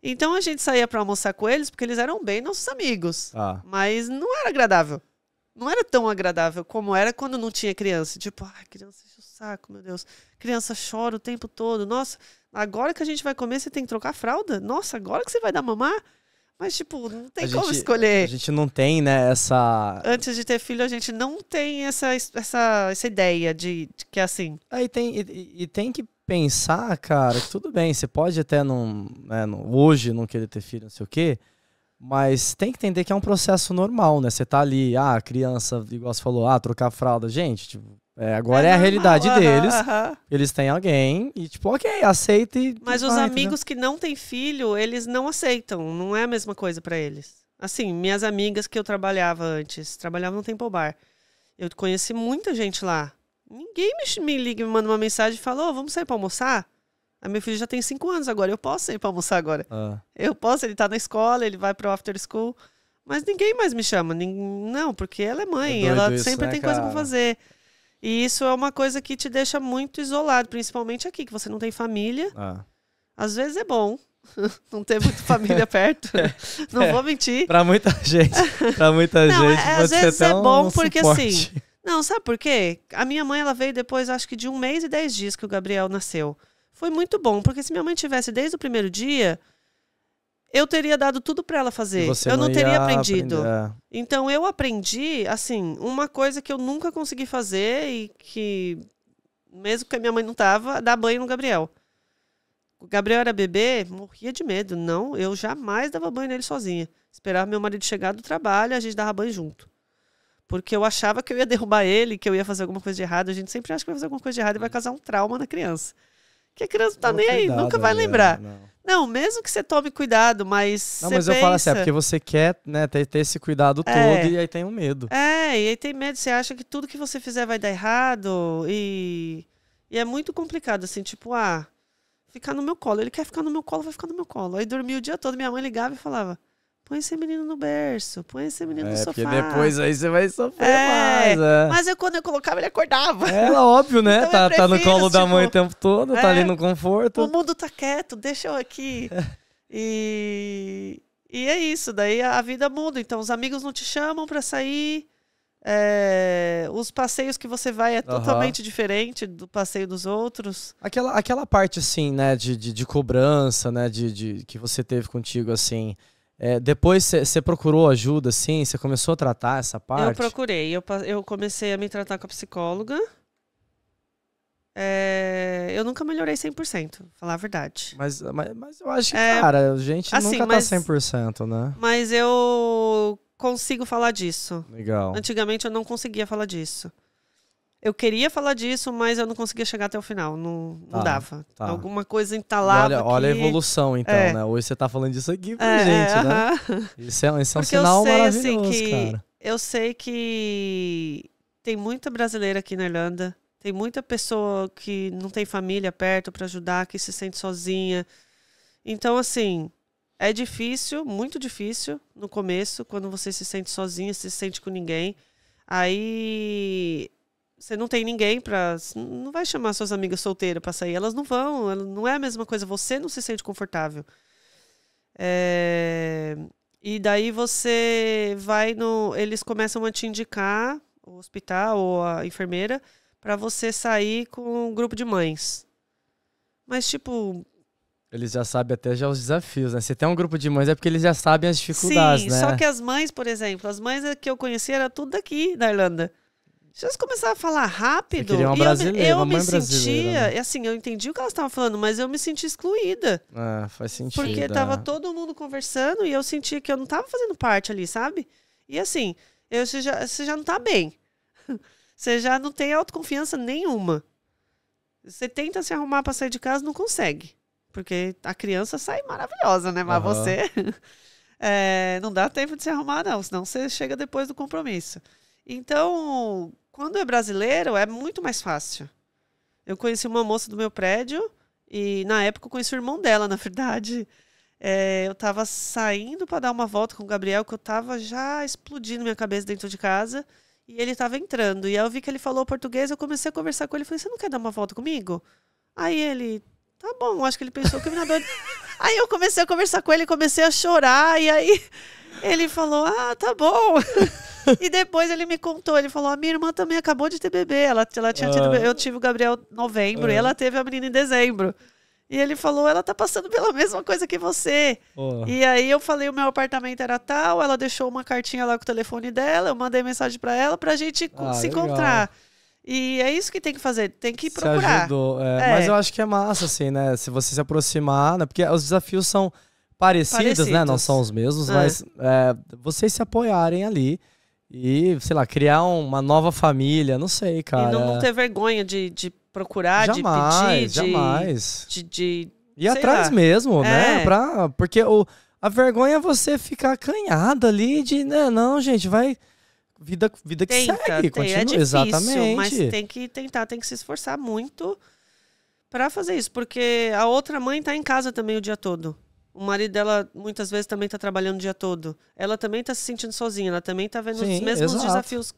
Então a gente saía para almoçar com eles porque eles eram bem nossos amigos, ah. mas não era agradável. Não era tão agradável como era quando não tinha criança. Tipo, ah, criança saco, meu Deus. Criança chora o tempo todo. Nossa, agora que a gente vai comer, você tem que trocar a fralda? Nossa, agora que você vai dar mamar? Mas, tipo, não tem a como gente, escolher. A gente não tem, né, essa. Antes de ter filho, a gente não tem essa, essa, essa ideia de, de que é assim. Aí é, tem, e, e, tem que pensar, cara, que tudo bem, você pode até não, né, não, hoje não querer ter filho, não sei o quê. Mas tem que entender que é um processo normal, né? Você tá ali, ah, criança, igual você falou, ah, trocar fralda. Gente, tipo, é, agora é, é a realidade uh -huh, deles. Uh -huh. Eles têm alguém e, tipo, ok, aceita e. Mas os vai, amigos que não têm filho, eles não aceitam. Não é a mesma coisa para eles. Assim, minhas amigas que eu trabalhava antes, trabalhava no Tempo Bar. Eu conheci muita gente lá. Ninguém me, me liga, me manda uma mensagem e fala: oh, vamos sair pra almoçar? A meu filho já tem cinco anos agora, eu posso sair pra almoçar agora. Ah. Eu posso, ele tá na escola, ele vai pro after school. Mas ninguém mais me chama. Não, porque ela é mãe, é ela isso, sempre né, tem cara? coisa pra fazer. E isso é uma coisa que te deixa muito isolado, principalmente aqui, que você não tem família. Ah. Às vezes é bom. não ter muita família perto. é, não vou é. mentir. Para muita gente. Para muita não, gente. É, às vezes é bom porque assim, suporte. assim. Não, sabe por quê? A minha mãe ela veio depois, acho que de um mês e dez dias que o Gabriel nasceu. Foi muito bom, porque se minha mãe tivesse desde o primeiro dia, eu teria dado tudo para ela fazer. eu não, não teria aprendido. Aprender. É. Então eu aprendi, assim, uma coisa que eu nunca consegui fazer e que, mesmo que a minha mãe não tava, dar banho no Gabriel. O Gabriel era bebê, morria de medo. Não, eu jamais dava banho nele sozinha. Esperava meu marido chegar do trabalho, a gente dava banho junto. Porque eu achava que eu ia derrubar ele, que eu ia fazer alguma coisa de errado. A gente sempre acha que vai fazer alguma coisa de errado e vai hum. causar um trauma na criança. Porque a criança não tá nem cuidado, aí, nunca vai é, lembrar. Não. não. mesmo que você tome cuidado, mas. Não, mas pensa... eu falo assim, é porque você quer né, ter, ter esse cuidado é. todo e aí tem um medo. É, e aí tem medo, você acha que tudo que você fizer vai dar errado e. E é muito complicado, assim, tipo, ah, ficar no meu colo. Ele quer ficar no meu colo, vai ficar no meu colo. Aí dormia o dia todo, minha mãe ligava e falava: Põe esse menino no berço, põe esse menino é, no sofá. Porque depois aí você vai sofrer é, mais. É. Mas eu, quando eu colocava, ele acordava. É, óbvio, né? Então tá, prefiro, tá no colo tipo, da mãe o tipo, tempo todo, tá é, tá ali no conforto. O mundo tá quieto, deixa eu aqui. E, e é isso, daí a vida muda. Então, os amigos não te chamam para sair. É, os passeios que você vai é uhum. totalmente diferente do passeio dos outros. Aquela, aquela parte, assim, né, de, de, de cobrança, né, de, de, que você teve contigo, assim, é, depois você procurou ajuda, assim? Você começou a tratar essa parte? Eu procurei. Eu, eu comecei a me tratar com a psicóloga. É, eu nunca melhorei 100%, falar a verdade. Mas, mas, mas eu acho que, é, cara, a gente assim, nunca tá 100%, né? Mas eu consigo falar disso. Legal. Antigamente eu não conseguia falar disso. Eu queria falar disso, mas eu não conseguia chegar até o final. Não, tá, não dava. Tá. Alguma coisa entalava. Olha, olha a evolução, então, é. né? Hoje você tá falando disso aqui pra é, gente, né? Isso é, isso é um Porque sinal eu sei, assim, maravilhoso, assim, que, cara. Eu sei que tem muita brasileira aqui na Irlanda. Tem muita pessoa que não tem família perto para ajudar, que se sente sozinha. Então, assim, é difícil, muito difícil no começo, quando você se sente sozinha, se sente com ninguém. Aí você não tem ninguém para não vai chamar suas amigas solteiras para sair elas não vão não é a mesma coisa você não se sente confortável é... e daí você vai no eles começam a te indicar o hospital ou a enfermeira para você sair com um grupo de mães mas tipo eles já sabem até já os desafios, né? Se tem um grupo de mães é porque eles já sabem as dificuldades, Sim, né? Sim, só que as mães, por exemplo, as mães é que eu conheci era tudo daqui da Irlanda. Se elas começaram a falar rápido, uma eu, eu me sentia, né? e assim, eu entendi o que elas estavam falando, mas eu me senti excluída. Ah, faz sentido. Porque né? tava todo mundo conversando e eu sentia que eu não tava fazendo parte ali, sabe? E assim, eu, você, já, você já não tá bem. Você já não tem autoconfiança nenhuma. Você tenta se arrumar para sair de casa, não consegue. Porque a criança sai maravilhosa, né? Mas uhum. você. É, não dá tempo de se arrumar, não. Senão você chega depois do compromisso. Então, quando é brasileiro, é muito mais fácil. Eu conheci uma moça do meu prédio e, na época, eu conheci o irmão dela, na verdade. É, eu estava saindo para dar uma volta com o Gabriel, que eu estava já explodindo minha cabeça dentro de casa. E ele estava entrando. E aí eu vi que ele falou português, eu comecei a conversar com ele. Falei, você não quer dar uma volta comigo? Aí ele, tá bom, acho que ele pensou que eu doida. aí eu comecei a conversar com ele, comecei a chorar. E aí ele falou, ah, tá bom. e depois ele me contou, ele falou: a minha irmã também acabou de ter bebê. Ela, ela tinha tido, ah. eu tive o Gabriel em novembro e é. ela teve a menina em dezembro. E ele falou: ela tá passando pela mesma coisa que você. Oh. E aí eu falei: o meu apartamento era tal, ela deixou uma cartinha lá com o telefone dela, eu mandei mensagem para ela pra gente ah, se legal. encontrar. E é isso que tem que fazer, tem que procurar. Se ajudou, é. É. Mas eu acho que é massa, assim, né? Se você se aproximar, né? porque os desafios são parecidos, parecidos. né? Não são os mesmos, é. mas é, vocês se apoiarem ali. E, sei lá, criar uma nova família, não sei, cara. E não, não ter vergonha de, de procurar, jamais, de pedir, jamais. de. de, de e atrás lá. mesmo, né? é. né? Pra, porque o, a vergonha é você ficar acanhado ali de, né, não, gente, vai. Vida, vida que Tenta, segue, tem, é continua. É difícil, Exatamente. Mas tem que tentar, tem que se esforçar muito para fazer isso, porque a outra mãe tá em casa também o dia todo o marido dela muitas vezes também está trabalhando o dia todo. Ela também está se sentindo sozinha, ela também está vendo Sim, os mesmos exato. desafios,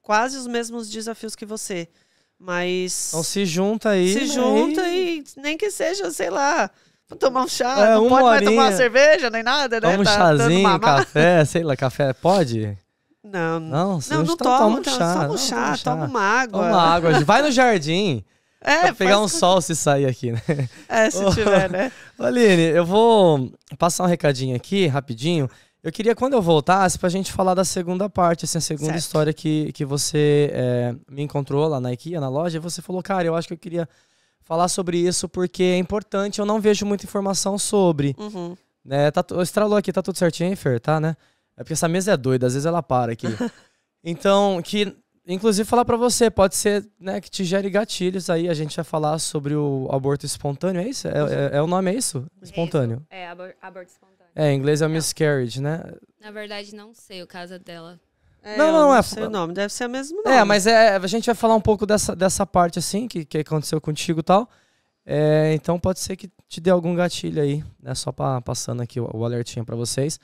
quase os mesmos desafios que você. Mas. Então se junta aí. Se junta né? e nem que seja, sei lá, tomar um chá, é, não pode mais tomar uma cerveja nem nada, né? Toma um tá chazinho, café, sei lá, café pode? Não, não, não, não, então toma, um então, chá, toma um chá, toma uma água. Toma uma água, vai no jardim. É, pra pegar um sol se sair aqui, né? É, se tiver, né? Aline, eu vou passar um recadinho aqui, rapidinho. Eu queria, quando eu voltasse, pra gente falar da segunda parte, assim, a segunda certo. história que, que você é, me encontrou lá na IKEA, na loja, e você falou, cara, eu acho que eu queria falar sobre isso porque é importante, eu não vejo muita informação sobre. Uhum. Né, tá, estralou aqui, tá tudo certinho, Fer? Tá, né? É porque essa mesa é doida, às vezes ela para aqui. então, que inclusive falar para você, pode ser né, que te gere gatilhos aí. A gente vai falar sobre o aborto espontâneo, é isso? É, é, é o nome, é isso? Espontâneo. É, abor aborto espontâneo. É, em inglês é não. miscarriage, né? Na verdade, não sei o caso dela. É, não, não, não é. Sei o nome, deve ser o mesmo é, nome. É, mas é, a gente vai falar um pouco dessa, dessa parte, assim, que, que aconteceu contigo e tal. É, então pode ser que te dê algum gatilho aí, né? Só pra, passando aqui o, o alertinho para vocês.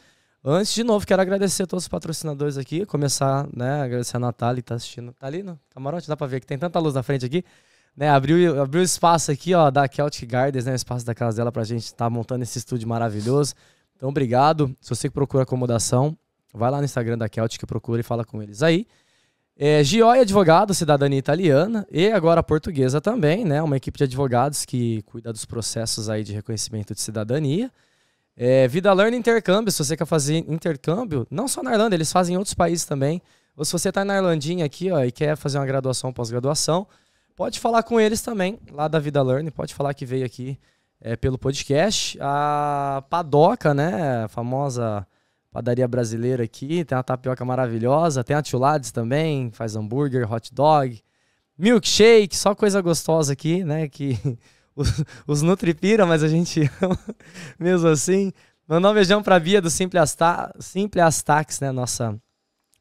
Antes, de novo, quero agradecer a todos os patrocinadores aqui. Começar, né? Agradecer a Natália que está assistindo. Tá ali no camarote, dá para ver que tem tanta luz na frente aqui. Né, abriu, abriu espaço aqui, ó, da Celtic Gardens, né? Espaço da casa dela a gente estar tá montando esse estúdio maravilhoso. Então, obrigado. Se você que procura acomodação, vai lá no Instagram da Celtic, procura e fala com eles aí. É, Advogado, cidadania italiana e agora portuguesa também, né? Uma equipe de advogados que cuida dos processos aí de reconhecimento de cidadania. É, Vida Learn Intercâmbio, se você quer fazer intercâmbio, não só na Irlanda, eles fazem em outros países também. Ou se você está na Irlandinha aqui ó, e quer fazer uma graduação, pós-graduação, pode falar com eles também, lá da Vida Learn, pode falar que veio aqui é, pelo podcast. A Padoca, né, a famosa padaria brasileira aqui, tem uma tapioca maravilhosa, tem a Tchulades também, faz hambúrguer, hot dog, milkshake, só coisa gostosa aqui, né, que... os, os nutripira, mas a gente ama mesmo assim. Mandar um beijão a Bia do Simple, Simple Astax, né? Nossa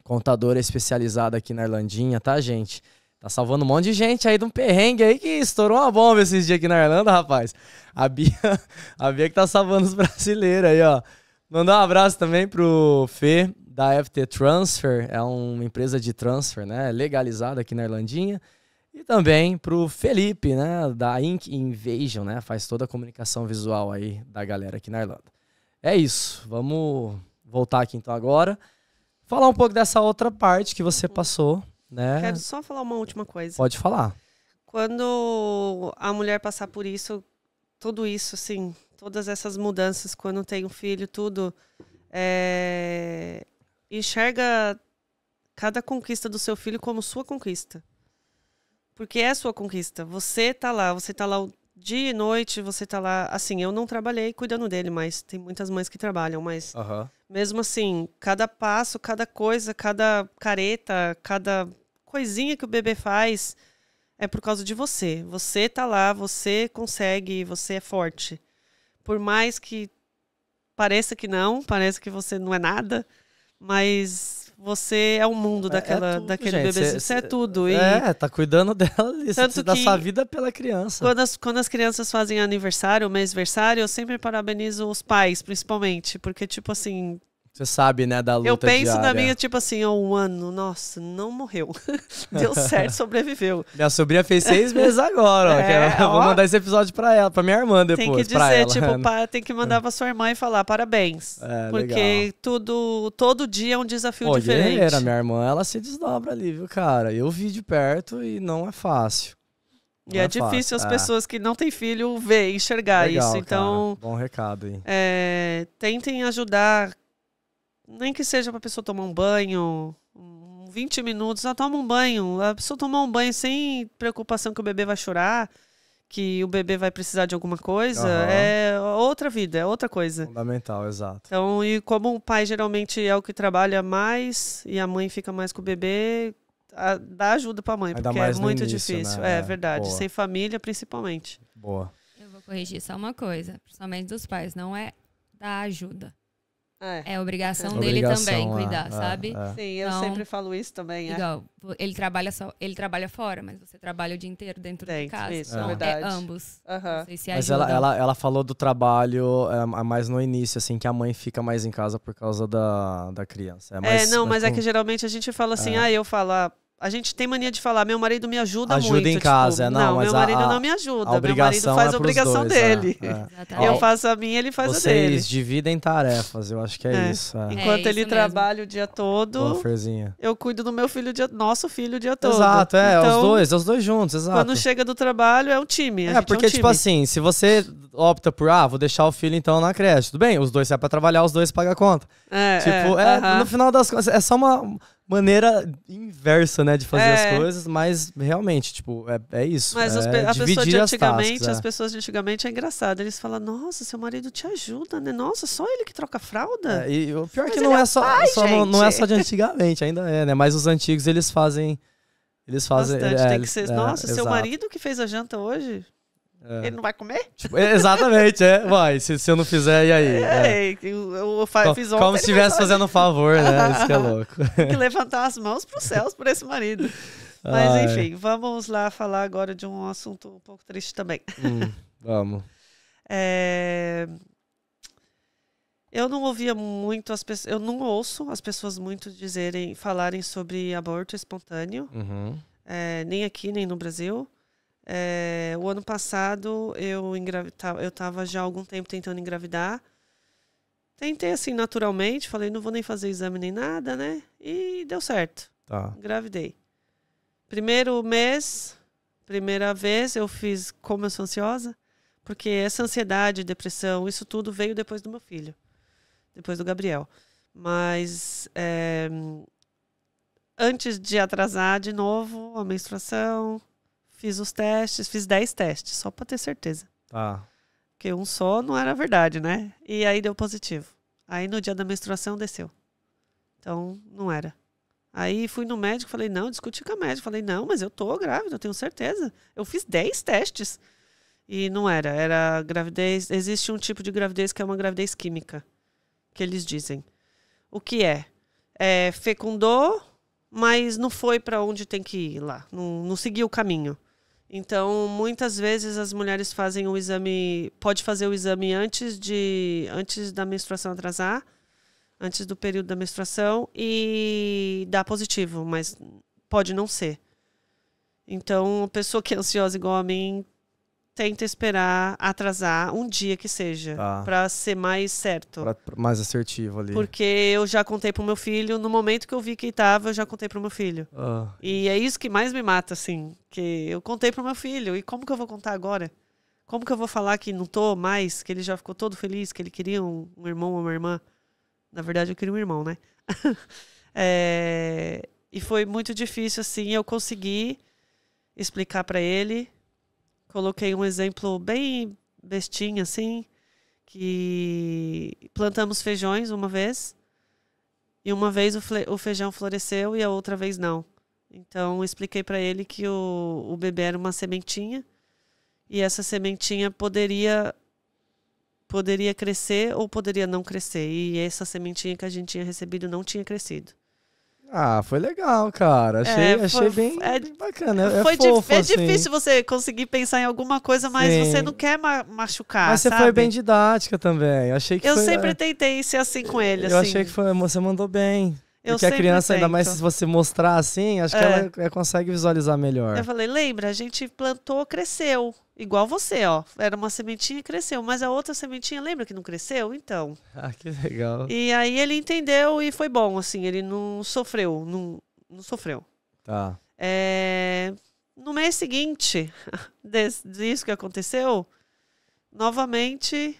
contadora especializada aqui na Irlandinha, tá, gente? Tá salvando um monte de gente aí de um perrengue aí que estourou uma bomba esses dias aqui na Irlanda, rapaz. A Bia, a Bia que tá salvando os brasileiros aí, ó. Mandar um abraço também pro Fê, da FT Transfer, é uma empresa de transfer, né? Legalizada aqui na Irlandinha. E também para o Felipe, né, da Ink Invasion, né, faz toda a comunicação visual aí da galera aqui na Irlanda. É isso, vamos voltar aqui então agora, falar um pouco dessa outra parte que você passou, né? Quero só falar uma última coisa. Pode falar. Quando a mulher passar por isso, tudo isso, assim, todas essas mudanças, quando tem um filho, tudo, é... enxerga cada conquista do seu filho como sua conquista. Porque é sua conquista. Você tá lá, você tá lá dia e noite, você tá lá. Assim, eu não trabalhei cuidando dele, mas tem muitas mães que trabalham, mas mesmo assim, cada passo, cada coisa, cada careta, cada coisinha que o bebê faz é por causa de você. Você tá lá, você consegue, você é forte. Por mais que pareça que não, pareça que você não é nada, mas você é o mundo é, é daquela, é tudo, daquele gente, você é tudo. E... É, tá cuidando dela e você dá sua vida pela criança. Quando as, quando as crianças fazem aniversário, mês aniversário eu sempre parabenizo os pais, principalmente. Porque, tipo assim, você sabe, né, da luta Eu penso diária. na minha, tipo assim, ó, um ano. Nossa, não morreu. Deu certo, sobreviveu. minha sobrinha fez seis meses agora, ó, é, ó. Vou mandar esse episódio pra ela, pra minha irmã depois. Tem que dizer, tipo, né? pra, tem que mandar é. pra sua irmã e falar parabéns. É, porque legal. tudo, todo dia é um desafio Pô, diferente. Guerreira, minha irmã, ela se desdobra ali, viu, cara? Eu vi de perto e não é fácil. Não e é, é difícil as é. pessoas que não têm filho ver, enxergar Legal, isso. Então, cara. bom recado hein? É, tentem ajudar nem que seja para a pessoa tomar um banho, 20 minutos, ela toma um banho. A pessoa tomar um banho sem preocupação que o bebê vai chorar, que o bebê vai precisar de alguma coisa, uhum. é outra vida, é outra coisa. Fundamental, exato. Então, e como o pai geralmente é o que trabalha mais e a mãe fica mais com o bebê, a, dá ajuda para a mãe, Ainda porque é muito início, difícil. Né? É, é, verdade, Boa. sem família principalmente. Boa. Eu vou corrigir só uma coisa, principalmente dos pais, não é dar ajuda. É, é obrigação é. dele obrigação, também é, cuidar, é, sabe? É. Sim, eu então, sempre falo isso também. Igual, ele trabalha só, ele trabalha fora, mas você trabalha o dia inteiro dentro Tem, de casa. Isso, então, é. verdade. ambos. Uhum. Se mas ela, ela, ela falou do trabalho é, mais no início, assim, que a mãe fica mais em casa por causa da, da criança. É, mais, não, mas é que geralmente a gente fala assim, ah, eu falar ah, a gente tem mania de falar, meu marido me ajuda, ajuda muito. Ajuda em tipo, casa, tipo, não, não meu marido a, não me ajuda. Meu marido é faz a obrigação dois, dele. É, é. Eu faço a minha, ele faz Vocês a dele. Vocês dividem tarefas, eu acho que é, é. isso. É. Enquanto isso ele mesmo. trabalha o dia todo, eu cuido do meu filho, dia, nosso filho o dia todo. Exato, é, então, os dois, os dois juntos, exato. Quando chega do trabalho, é um time. É, porque, um tipo time. tipo assim, se você opta por, ah, vou deixar o filho então na creche, tudo bem, os dois saem pra trabalhar, os dois pagam a conta. É, tipo, é, uh -huh. no final das contas, é só uma maneira inversa, né, de fazer é. as coisas, mas realmente, tipo, é, é isso. Mas é as, pe pessoas de antigamente, as, tasks, é. as pessoas de antigamente é engraçado. Eles falam, nossa, seu marido te ajuda, né? Nossa, só ele que troca fralda. É, e o pior mas que não é, é só, pai, só não, não, é só de antigamente, ainda é, né? Mas os antigos eles fazem. Eles fazem. Bastante, tem que ser. nossa, seu exato. marido que fez a janta hoje? É. Ele não vai comer? Tipo, é, exatamente, é. Vai, se, se, eu não fizer, e aí? É, é. é eu, eu, fiz ontem. Como se estivesse fazendo um favor, né? Isso que é louco. Tem que levantar as mãos para os céus por esse marido. Mas Ai. enfim, vamos lá falar agora de um assunto um pouco triste também. Hum, vamos. é... Eu não ouvia muito as pessoas, eu não ouço as pessoas muito dizerem, falarem sobre aborto espontâneo, uhum. é, nem aqui nem no Brasil. É, o ano passado eu eu estava já há algum tempo tentando engravidar. Tentei assim naturalmente, falei, não vou nem fazer exame nem nada, né? E deu certo. Tá. Engravidei. Primeiro mês, primeira vez eu fiz como eu sou ansiosa, porque essa ansiedade, depressão, isso tudo veio depois do meu filho, depois do Gabriel. Mas é, antes de atrasar de novo a menstruação, Fiz os testes, fiz 10 testes, só para ter certeza. Tá. Porque um só não era verdade, né? E aí deu positivo. Aí no dia da menstruação desceu. Então, não era. Aí fui no médico, falei, não, discuti com a médica. Falei, não, mas eu tô grávida, eu tenho certeza. Eu fiz 10 testes. E não era, era gravidez. Existe um tipo de gravidez que é uma gravidez química, que eles dizem. O que é? é fecundou, mas não foi para onde tem que ir lá, não, não seguiu o caminho. Então, muitas vezes as mulheres fazem o exame, pode fazer o exame antes de antes da menstruação atrasar, antes do período da menstruação e dá positivo, mas pode não ser. Então, uma pessoa que é ansiosa igual a mim tenta esperar atrasar um dia que seja, tá. para ser mais certo. Pra, pra mais assertivo ali. Porque eu já contei pro meu filho, no momento que eu vi que tava, eu já contei pro meu filho. Ah. E é isso que mais me mata, assim, que eu contei pro meu filho, e como que eu vou contar agora? Como que eu vou falar que não tô mais, que ele já ficou todo feliz, que ele queria um, um irmão ou uma irmã? Na verdade, eu queria um irmão, né? é... E foi muito difícil, assim, eu consegui explicar para ele coloquei um exemplo bem bestinha, assim, que plantamos feijões uma vez, e uma vez o, feijão floresceu e a outra vez não. Então, expliquei para ele que o, o bebê era uma sementinha, e essa sementinha poderia poderia crescer ou poderia não crescer. E essa sementinha que a gente tinha recebido não tinha crescido. Ah, foi legal, cara. Achei, é, foi, achei bem, é, bem bacana. É, é foi é, fofo, é difícil assim. você conseguir pensar em alguma coisa, mas Sim. você não quer ma machucar. Mas você sabe? foi bem didática também. Eu achei que eu foi, sempre é, tentei ser assim com ele. Eu assim. achei que foi, você mandou bem. Eu Porque a criança, ainda mais se você mostrar assim, acho que é. ela é, consegue visualizar melhor. Eu falei, lembra, a gente plantou, cresceu. Igual você, ó. Era uma sementinha e cresceu. Mas a outra sementinha, lembra que não cresceu? Então. Ah, que legal. E aí ele entendeu e foi bom, assim. Ele não sofreu. Não, não sofreu. Tá. É, no mês seguinte disso que aconteceu, novamente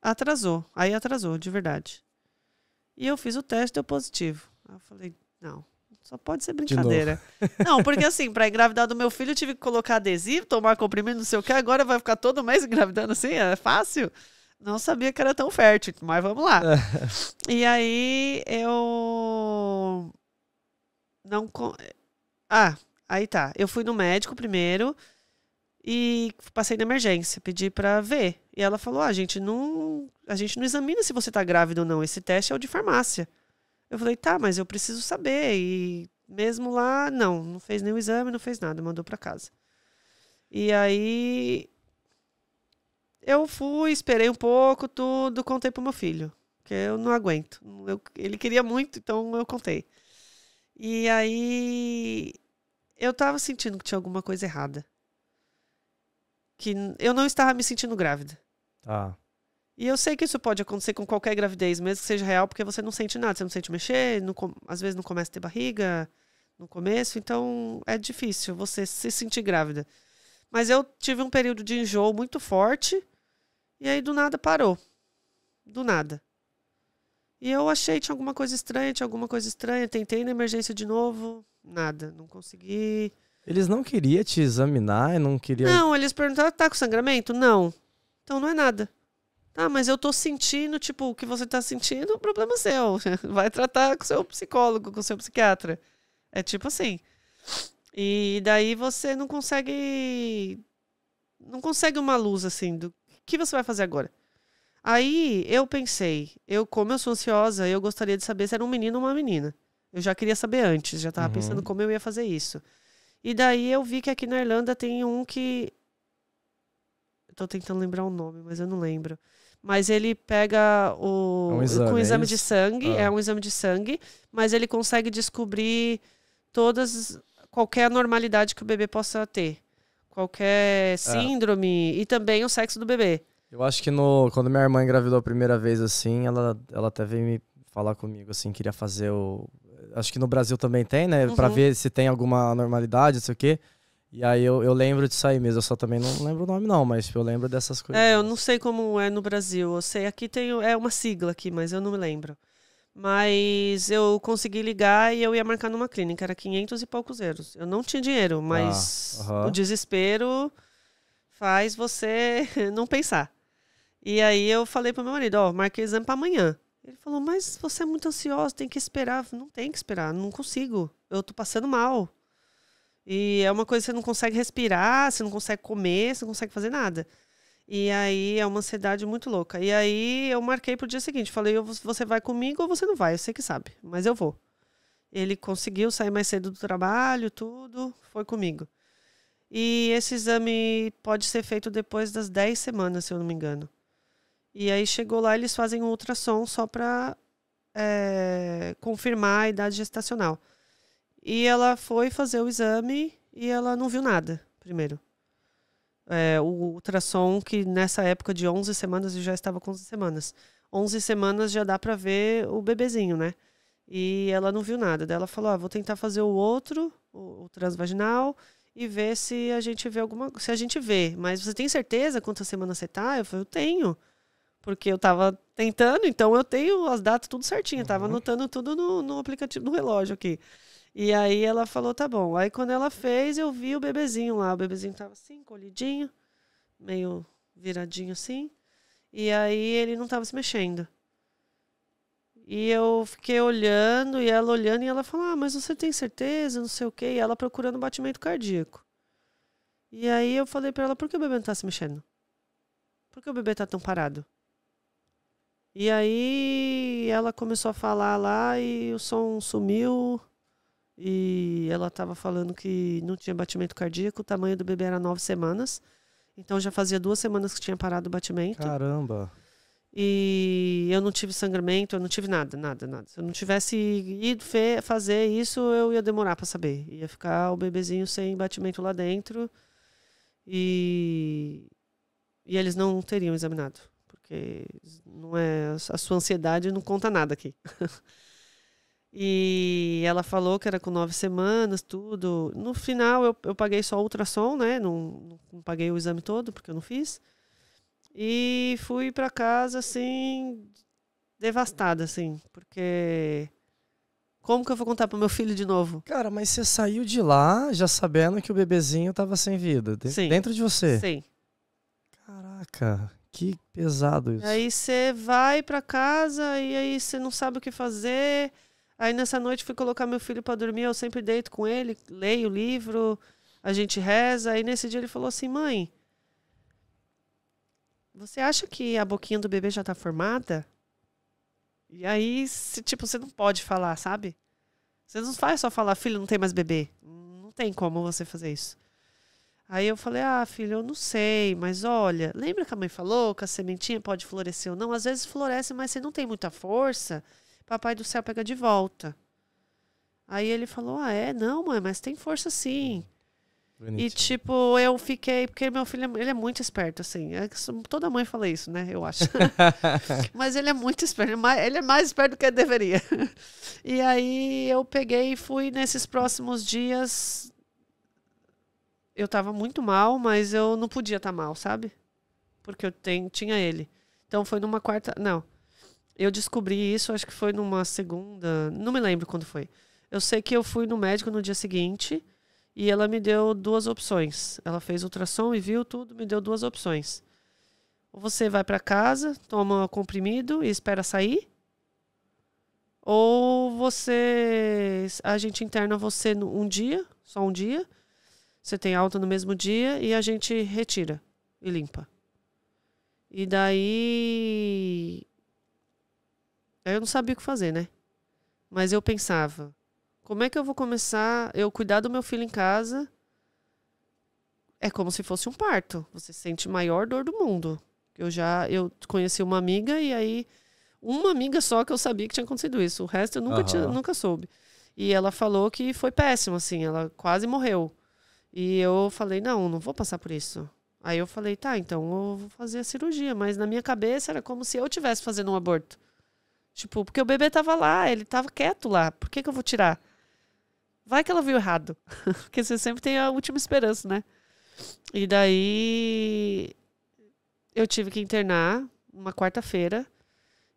atrasou. Aí atrasou, de verdade. E eu fiz o teste, deu positivo. Aí eu falei, não, só pode ser brincadeira. Não, porque assim, para engravidar do meu filho, eu tive que colocar adesivo, tomar comprimido, não sei o que, agora vai ficar todo mês engravidando assim, é fácil. Não sabia que era tão fértil, mas vamos lá. É. e aí eu. Não. Ah, aí tá. Eu fui no médico primeiro e passei na emergência, pedi para ver. E ela falou: ah, a gente não, a gente não examina se você está grávida ou não. Esse teste é o de farmácia. Eu falei: tá, mas eu preciso saber. E mesmo lá, não, não fez nenhum exame, não fez nada, mandou para casa. E aí eu fui, esperei um pouco, tudo, contei pro meu filho, que eu não aguento. Eu, ele queria muito, então eu contei. E aí eu tava sentindo que tinha alguma coisa errada que eu não estava me sentindo grávida. Tá. E eu sei que isso pode acontecer com qualquer gravidez, mesmo que seja real, porque você não sente nada, você não sente mexer, não, às vezes não começa a ter barriga no começo, então é difícil você se sentir grávida. Mas eu tive um período de enjoo muito forte e aí do nada parou. Do nada. E eu achei tinha alguma coisa estranha, tinha alguma coisa estranha, tentei na emergência de novo, nada, não consegui. Eles não queriam te examinar, não queriam. Não, eles perguntaram: tá com sangramento? Não. Então não é nada. Tá, mas eu tô sentindo, tipo, o que você tá sentindo, o problema é seu. Vai tratar com o seu psicólogo, com o seu psiquiatra. É tipo assim. E daí você não consegue. Não consegue uma luz assim do que você vai fazer agora. Aí eu pensei, eu, como eu sou ansiosa, eu gostaria de saber se era um menino ou uma menina. Eu já queria saber antes, já tava uhum. pensando como eu ia fazer isso. E daí eu vi que aqui na Irlanda tem um que. estou tentando lembrar o nome, mas eu não lembro. Mas ele pega o. É um exame, com um é exame é de sangue, ah. é um exame de sangue, mas ele consegue descobrir todas. qualquer anormalidade que o bebê possa ter. Qualquer é. síndrome é. e também o sexo do bebê. Eu acho que no, quando minha irmã engravidou a primeira vez, assim, ela, ela até veio me falar comigo, assim, queria fazer o acho que no Brasil também tem, né? Uhum. Pra ver se tem alguma normalidade, não sei o quê. E aí eu, eu lembro disso aí mesmo. Eu só também não lembro o nome, não, mas tipo, eu lembro dessas coisas. É, eu não sei como é no Brasil. Eu sei, aqui tem. É uma sigla aqui, mas eu não me lembro. Mas eu consegui ligar e eu ia marcar numa clínica. Era 500 e poucos euros. Eu não tinha dinheiro, ah, mas ah, uh -huh. o desespero faz você não pensar. E aí eu falei pro meu marido, ó, oh, marquei exame pra amanhã. Ele falou, mas você é muito ansiosa, tem que esperar. não tem que esperar, não consigo. Eu tô passando mal. E é uma coisa que você não consegue respirar, você não consegue comer, você não consegue fazer nada. E aí é uma ansiedade muito louca. E aí eu marquei pro dia seguinte, falei, você vai comigo ou você não vai? Você que sabe, mas eu vou. Ele conseguiu sair mais cedo do trabalho, tudo, foi comigo. E esse exame pode ser feito depois das 10 semanas, se eu não me engano. E aí chegou lá, eles fazem um ultrassom só para é, confirmar a idade gestacional. E ela foi fazer o exame e ela não viu nada, primeiro. É, o ultrassom, que nessa época de 11 semanas, eu já estava com 11 semanas. 11 semanas já dá para ver o bebezinho, né? E ela não viu nada. Daí ela falou: ah, vou tentar fazer o outro, o, o transvaginal, e ver se a gente vê alguma Se a gente vê. Mas você tem certeza quantas semanas você tá? Eu falei: eu tenho. Porque eu tava tentando, então eu tenho as datas tudo certinho, tava uhum. anotando tudo no, no aplicativo, no relógio aqui. E aí ela falou, tá bom. Aí quando ela fez, eu vi o bebezinho lá. O bebezinho tava assim, colidinho, meio viradinho assim. E aí ele não tava se mexendo. E eu fiquei olhando, e ela olhando, e ela falou, ah, mas você tem certeza, não sei o quê. E ela procurando batimento cardíaco. E aí eu falei para ela, por que o bebê não tá se mexendo? Por que o bebê tá tão parado? E aí ela começou a falar lá e o som sumiu. E ela estava falando que não tinha batimento cardíaco, o tamanho do bebê era nove semanas. Então já fazia duas semanas que tinha parado o batimento. Caramba! E eu não tive sangramento, eu não tive nada, nada, nada. Se eu não tivesse ido fazer isso, eu ia demorar para saber. Ia ficar o bebezinho sem batimento lá dentro. E, e eles não teriam examinado porque não é a sua ansiedade não conta nada aqui. e ela falou que era com nove semanas, tudo. No final, eu, eu paguei só ultrassom, né? Não, não paguei o exame todo, porque eu não fiz. E fui para casa, assim, devastada, assim, porque. Como que eu vou contar pro meu filho de novo? Cara, mas você saiu de lá já sabendo que o bebezinho tava sem vida. Sim. Dentro de você. Sim. Caraca. Que pesado isso. Aí você vai para casa e aí você não sabe o que fazer. Aí nessa noite fui colocar meu filho para dormir, eu sempre deito com ele, leio o livro, a gente reza. Aí nesse dia ele falou assim: "Mãe, você acha que a boquinha do bebê já tá formada?" E aí, cê, tipo, você não pode falar, sabe? Você não faz só falar, filho, não tem mais bebê. Não tem como você fazer isso. Aí eu falei, ah, filho, eu não sei, mas olha, lembra que a mãe falou que a sementinha pode florescer ou não? Às vezes floresce, mas se não tem muita força, papai do céu pega de volta. Aí ele falou, ah, é? Não, mãe, mas tem força sim. Bonito. E tipo, eu fiquei, porque meu filho ele é muito esperto, assim. É toda mãe fala isso, né? Eu acho. mas ele é muito esperto, ele é mais esperto do que deveria. e aí eu peguei e fui nesses próximos dias eu tava muito mal, mas eu não podia estar tá mal, sabe? Porque eu ten, tinha ele. Então foi numa quarta. Não. Eu descobri isso, acho que foi numa segunda. Não me lembro quando foi. Eu sei que eu fui no médico no dia seguinte e ela me deu duas opções. Ela fez ultrassom e viu tudo, me deu duas opções. Ou você vai para casa, toma comprimido e espera sair. Ou você. A gente interna você um dia, só um dia você tem alta no mesmo dia e a gente retira e limpa. E daí. eu não sabia o que fazer, né? Mas eu pensava: como é que eu vou começar? Eu cuidar do meu filho em casa é como se fosse um parto. Você sente maior dor do mundo. Eu já eu conheci uma amiga e aí uma amiga só que eu sabia que tinha acontecido isso. O resto eu nunca, uhum. tinha, nunca soube. E ela falou que foi péssimo, assim, ela quase morreu. E eu falei, não, não vou passar por isso. Aí eu falei, tá, então eu vou fazer a cirurgia. Mas na minha cabeça era como se eu estivesse fazendo um aborto. Tipo, porque o bebê tava lá, ele tava quieto lá. Por que, que eu vou tirar? Vai que ela viu errado. porque você sempre tem a última esperança, né? E daí eu tive que internar uma quarta-feira.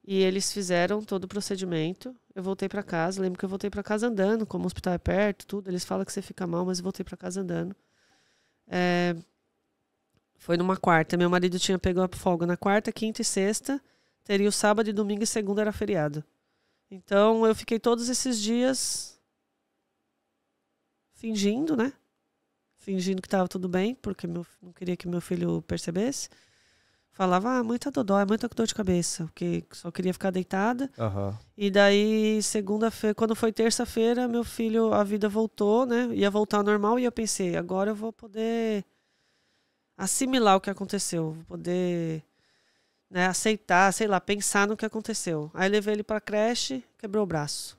E eles fizeram todo o procedimento. Eu voltei para casa, lembro que eu voltei para casa andando, como o hospital é perto, tudo. Eles falam que você fica mal, mas eu voltei para casa andando. É, foi numa quarta. Meu marido tinha pegou a folga na quarta, quinta e sexta. Teria o sábado e domingo e segunda era feriado. Então eu fiquei todos esses dias fingindo, né? Fingindo que estava tudo bem, porque meu, não queria que meu filho percebesse falava, ah, muita dodó, é muita dor de cabeça, porque só queria ficar deitada. Uhum. E daí, segunda-feira, quando foi terça-feira, meu filho, a vida voltou, né? Ia voltar ao normal e eu pensei, agora eu vou poder assimilar o que aconteceu, vou poder né, aceitar, sei lá, pensar no que aconteceu. Aí levei ele pra creche, quebrou o braço.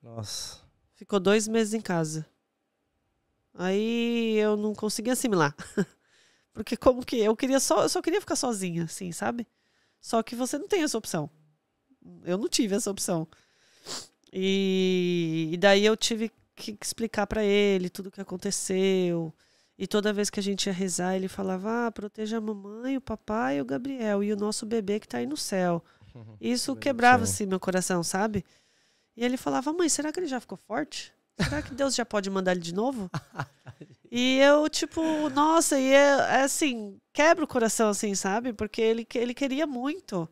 Nossa. Ficou dois meses em casa. Aí eu não consegui assimilar. Porque como que eu queria só, eu só queria ficar sozinha, assim, sabe? Só que você não tem essa opção. Eu não tive essa opção. E, e daí eu tive que explicar para ele tudo o que aconteceu. E toda vez que a gente ia rezar, ele falava: ah, proteja a mamãe, o papai, o Gabriel e o nosso bebê que tá aí no céu. Isso quebrava assim meu coração, sabe? E ele falava: mãe, será que ele já ficou forte? Será que Deus já pode mandar ele de novo? E eu, tipo, nossa, e é, é, assim, quebra o coração, assim, sabe? Porque ele, ele queria muito.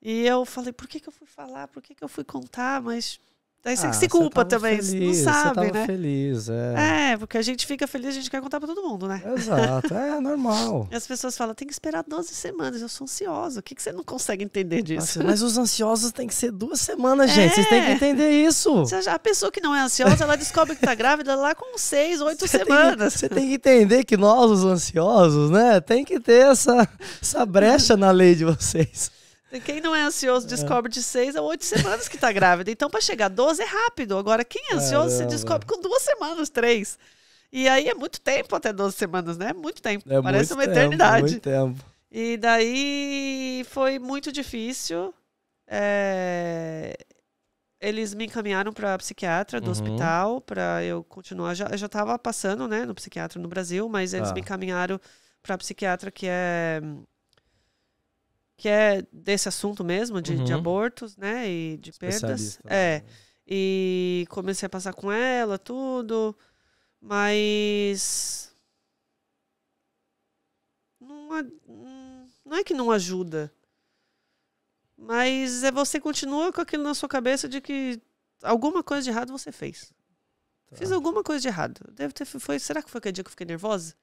E eu falei, por que, que eu fui falar? Por que, que eu fui contar? Mas Aí você ah, se culpa também, feliz, não sabe, né? feliz, é. É, porque a gente fica feliz, a gente quer contar pra todo mundo, né? Exato, é normal. As pessoas falam, tem que esperar 12 semanas, eu sou ansiosa. O que, que você não consegue entender disso? Nossa, mas os ansiosos tem que ser duas semanas, é. gente, vocês têm que entender isso. A pessoa que não é ansiosa, ela descobre que tá grávida lá com seis, oito você semanas. Tem, você tem que entender que nós, os ansiosos, né, tem que ter essa, essa brecha na lei de vocês. Quem não é ansioso é. descobre de seis a oito semanas que está grávida. Então, para chegar a 12 é rápido. Agora, quem é ansioso se descobre com duas semanas, três. E aí é muito tempo até 12 semanas, né? Muito tempo. É Parece muito uma eternidade. muito tempo. E daí foi muito difícil. É... Eles me encaminharam para psiquiatra do uhum. hospital para eu continuar. Já, eu já estava passando, né, no psiquiatra no Brasil, mas eles ah. me encaminharam para psiquiatra que é que é desse assunto mesmo, de, uhum. de abortos, né? E de perdas. Né? É. E comecei a passar com ela, tudo. Mas. Não, não é que não ajuda. Mas é você continua com aquilo na sua cabeça de que alguma coisa de errado você fez. Tá. Fiz alguma coisa de errado. Deve ter foi, será que foi aquele dia que eu fiquei nervosa?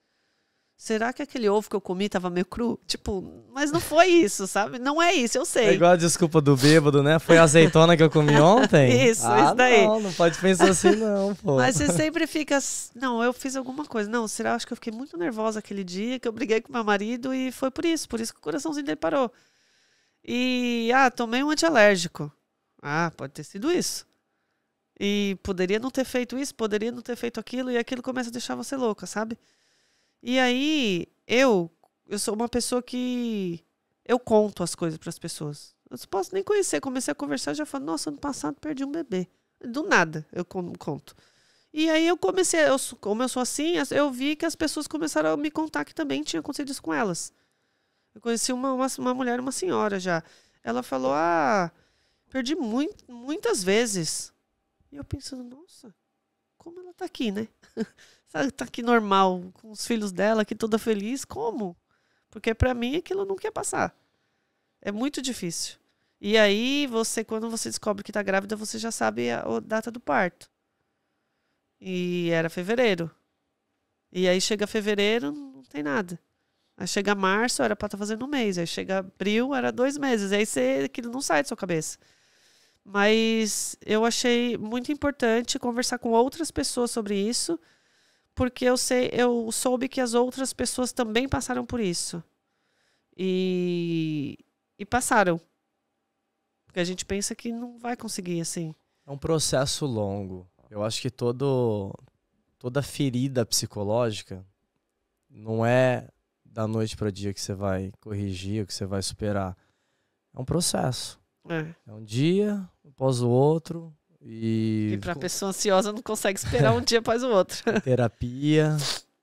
será que aquele ovo que eu comi tava meio cru? Tipo, mas não foi isso, sabe? Não é isso, eu sei. É igual a desculpa do bêbado, né? Foi a azeitona que eu comi ontem? isso, ah, isso daí. Não, não pode pensar assim, não, pô. Mas você sempre fica. Não, eu fiz alguma coisa. Não, será? Acho que eu fiquei muito nervosa aquele dia, que eu briguei com meu marido e foi por isso, por isso que o coraçãozinho dele parou. E, ah, tomei um antialérgico. Ah, pode ter sido isso. E poderia não ter feito isso, poderia não ter feito aquilo, e aquilo começa a deixar você louca, sabe? E aí, eu, eu sou uma pessoa que eu conto as coisas para as pessoas. Eu não posso nem conhecer. Comecei a conversar e já falo nossa, ano passado perdi um bebê. Do nada, eu conto. E aí eu comecei, eu, como eu sou assim, eu vi que as pessoas começaram a me contar que também tinha acontecido isso com elas. Eu conheci uma, uma, uma mulher, uma senhora já. Ela falou, ah, perdi muito, muitas vezes. E eu pensando, nossa, como ela tá aqui, né? sabe, tá aqui normal, com os filhos dela, aqui toda feliz. Como? Porque para mim aquilo não quer passar. É muito difícil. E aí, você, quando você descobre que tá grávida, você já sabe a, a data do parto. E era fevereiro. E aí chega fevereiro, não tem nada. Aí chega março, era pra estar tá fazendo um mês. Aí chega abril, era dois meses. Aí você, aquilo não sai da sua cabeça. Mas eu achei muito importante conversar com outras pessoas sobre isso porque eu sei, eu soube que as outras pessoas também passaram por isso. E, e passaram. Porque a gente pensa que não vai conseguir assim. É um processo longo. Eu acho que todo toda ferida psicológica não é da noite para o dia que você vai corrigir, que você vai superar. É um processo. É, é um dia após o outro, e, e para pessoa ansiosa não consegue esperar um dia após o outro. Terapia,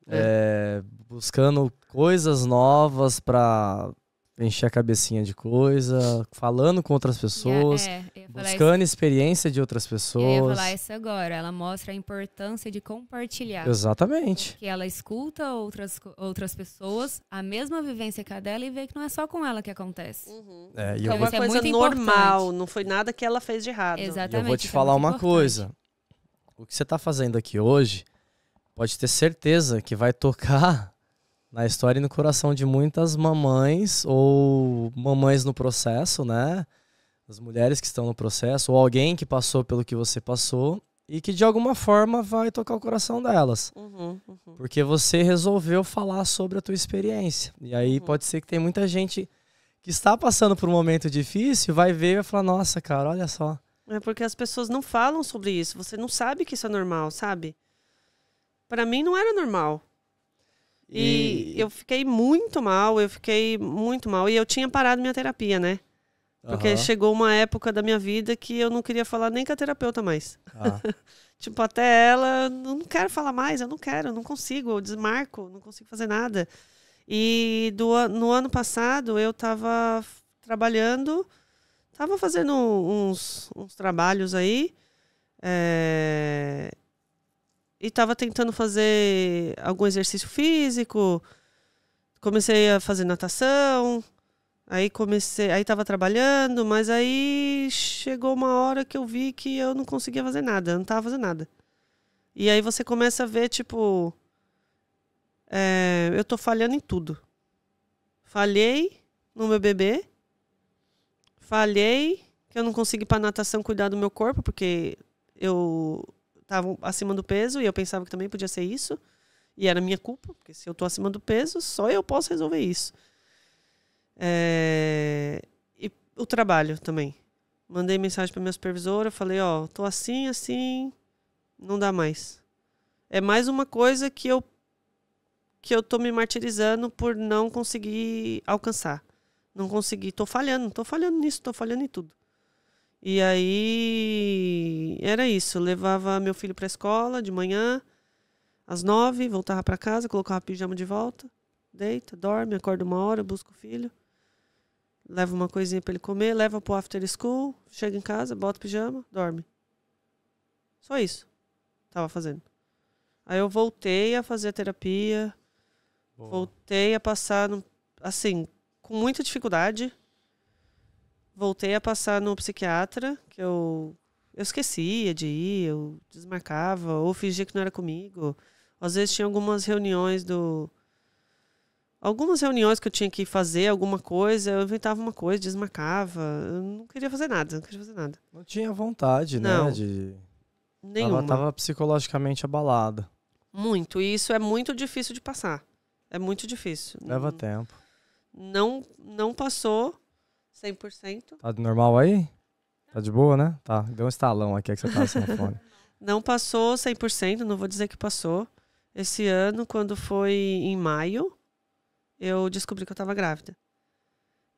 é. É, buscando coisas novas para encher a cabecinha de coisa, falando com outras é, pessoas. É, Buscando isso. experiência de outras pessoas. Eu ia falar isso agora. Ela mostra a importância de compartilhar. Exatamente. Que ela escuta outras, outras pessoas, a mesma vivência que a dela, e vê que não é só com ela que acontece. Uhum. É, e então eu é uma é coisa é normal, importante. não foi nada que ela fez de errado. Exatamente. E eu vou te é falar é uma importante. coisa. O que você está fazendo aqui hoje, pode ter certeza que vai tocar na história e no coração de muitas mamães ou mamães no processo, né? as mulheres que estão no processo, ou alguém que passou pelo que você passou e que de alguma forma vai tocar o coração delas. Uhum, uhum. Porque você resolveu falar sobre a tua experiência. E aí uhum. pode ser que tem muita gente que está passando por um momento difícil, vai ver e vai falar: "Nossa, cara, olha só". É porque as pessoas não falam sobre isso. Você não sabe que isso é normal, sabe? Para mim não era normal. E, e eu fiquei muito mal, eu fiquei muito mal e eu tinha parado minha terapia, né? Porque uhum. chegou uma época da minha vida que eu não queria falar nem com a terapeuta mais. Ah. tipo, até ela, não quero falar mais, eu não quero, eu não consigo, eu desmarco, não consigo fazer nada. E do, no ano passado eu estava trabalhando, estava fazendo uns, uns trabalhos aí, é, e estava tentando fazer algum exercício físico, comecei a fazer natação. Aí comecei, aí tava trabalhando, mas aí chegou uma hora que eu vi que eu não conseguia fazer nada, eu não tava fazendo nada. E aí você começa a ver, tipo, é, eu tô falhando em tudo. Falhei no meu bebê, falhei que eu não consegui para natação cuidar do meu corpo, porque eu tava acima do peso e eu pensava que também podia ser isso. E era minha culpa, porque se eu tô acima do peso, só eu posso resolver isso. É, e o trabalho também. Mandei mensagem para minha supervisora, falei, ó, oh, tô assim, assim, não dá mais. É mais uma coisa que eu que eu tô me martirizando por não conseguir alcançar. Não consegui, tô falhando, tô falhando nisso, tô falhando em tudo. E aí era isso, eu levava meu filho para a escola de manhã, às nove, voltava para casa, colocava pijama de volta, deita, dorme, acorda uma hora, busca o filho leva uma coisinha para ele comer, leva pro after school, chega em casa, bota o pijama, dorme. Só isso. Tava fazendo. Aí eu voltei a fazer a terapia. Boa. Voltei a passar no, assim, com muita dificuldade. Voltei a passar no psiquiatra, que eu eu esquecia de ir, eu desmarcava ou fingia que não era comigo. Às vezes tinha algumas reuniões do Algumas reuniões que eu tinha que fazer alguma coisa, eu inventava uma coisa, desmarcava. Eu não queria fazer nada, não queria fazer nada. Não tinha vontade, né, não. né? De... Nenhuma. Ela tava psicologicamente abalada. Muito. E isso é muito difícil de passar. É muito difícil. Leva não, tempo. Não, não passou 100%. Tá normal aí? Tá de boa, né? Tá. Deu um estalão aqui é que você tá sem fone. não passou 100%, não vou dizer que passou. Esse ano, quando foi em maio, eu descobri que eu estava grávida.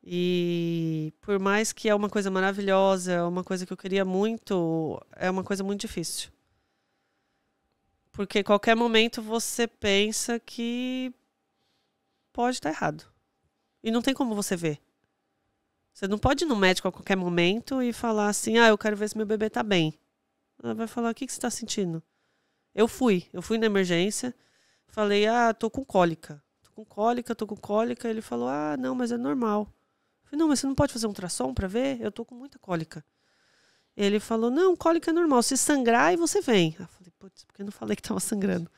E por mais que é uma coisa maravilhosa, é uma coisa que eu queria muito, é uma coisa muito difícil. Porque qualquer momento você pensa que pode estar tá errado. E não tem como você ver. Você não pode ir no médico a qualquer momento e falar assim: ah, eu quero ver se meu bebê tá bem. Ela vai falar: o que, que você tá sentindo? Eu fui, eu fui na emergência, falei: ah, tô com cólica com cólica, tô com cólica. Ele falou, ah, não, mas é normal. Eu falei, não, mas você não pode fazer um ultrassom para ver? Eu tô com muita cólica. Ele falou, não, cólica é normal. Se sangrar, aí você vem. Eu falei, putz, que eu não falei que tava sangrando.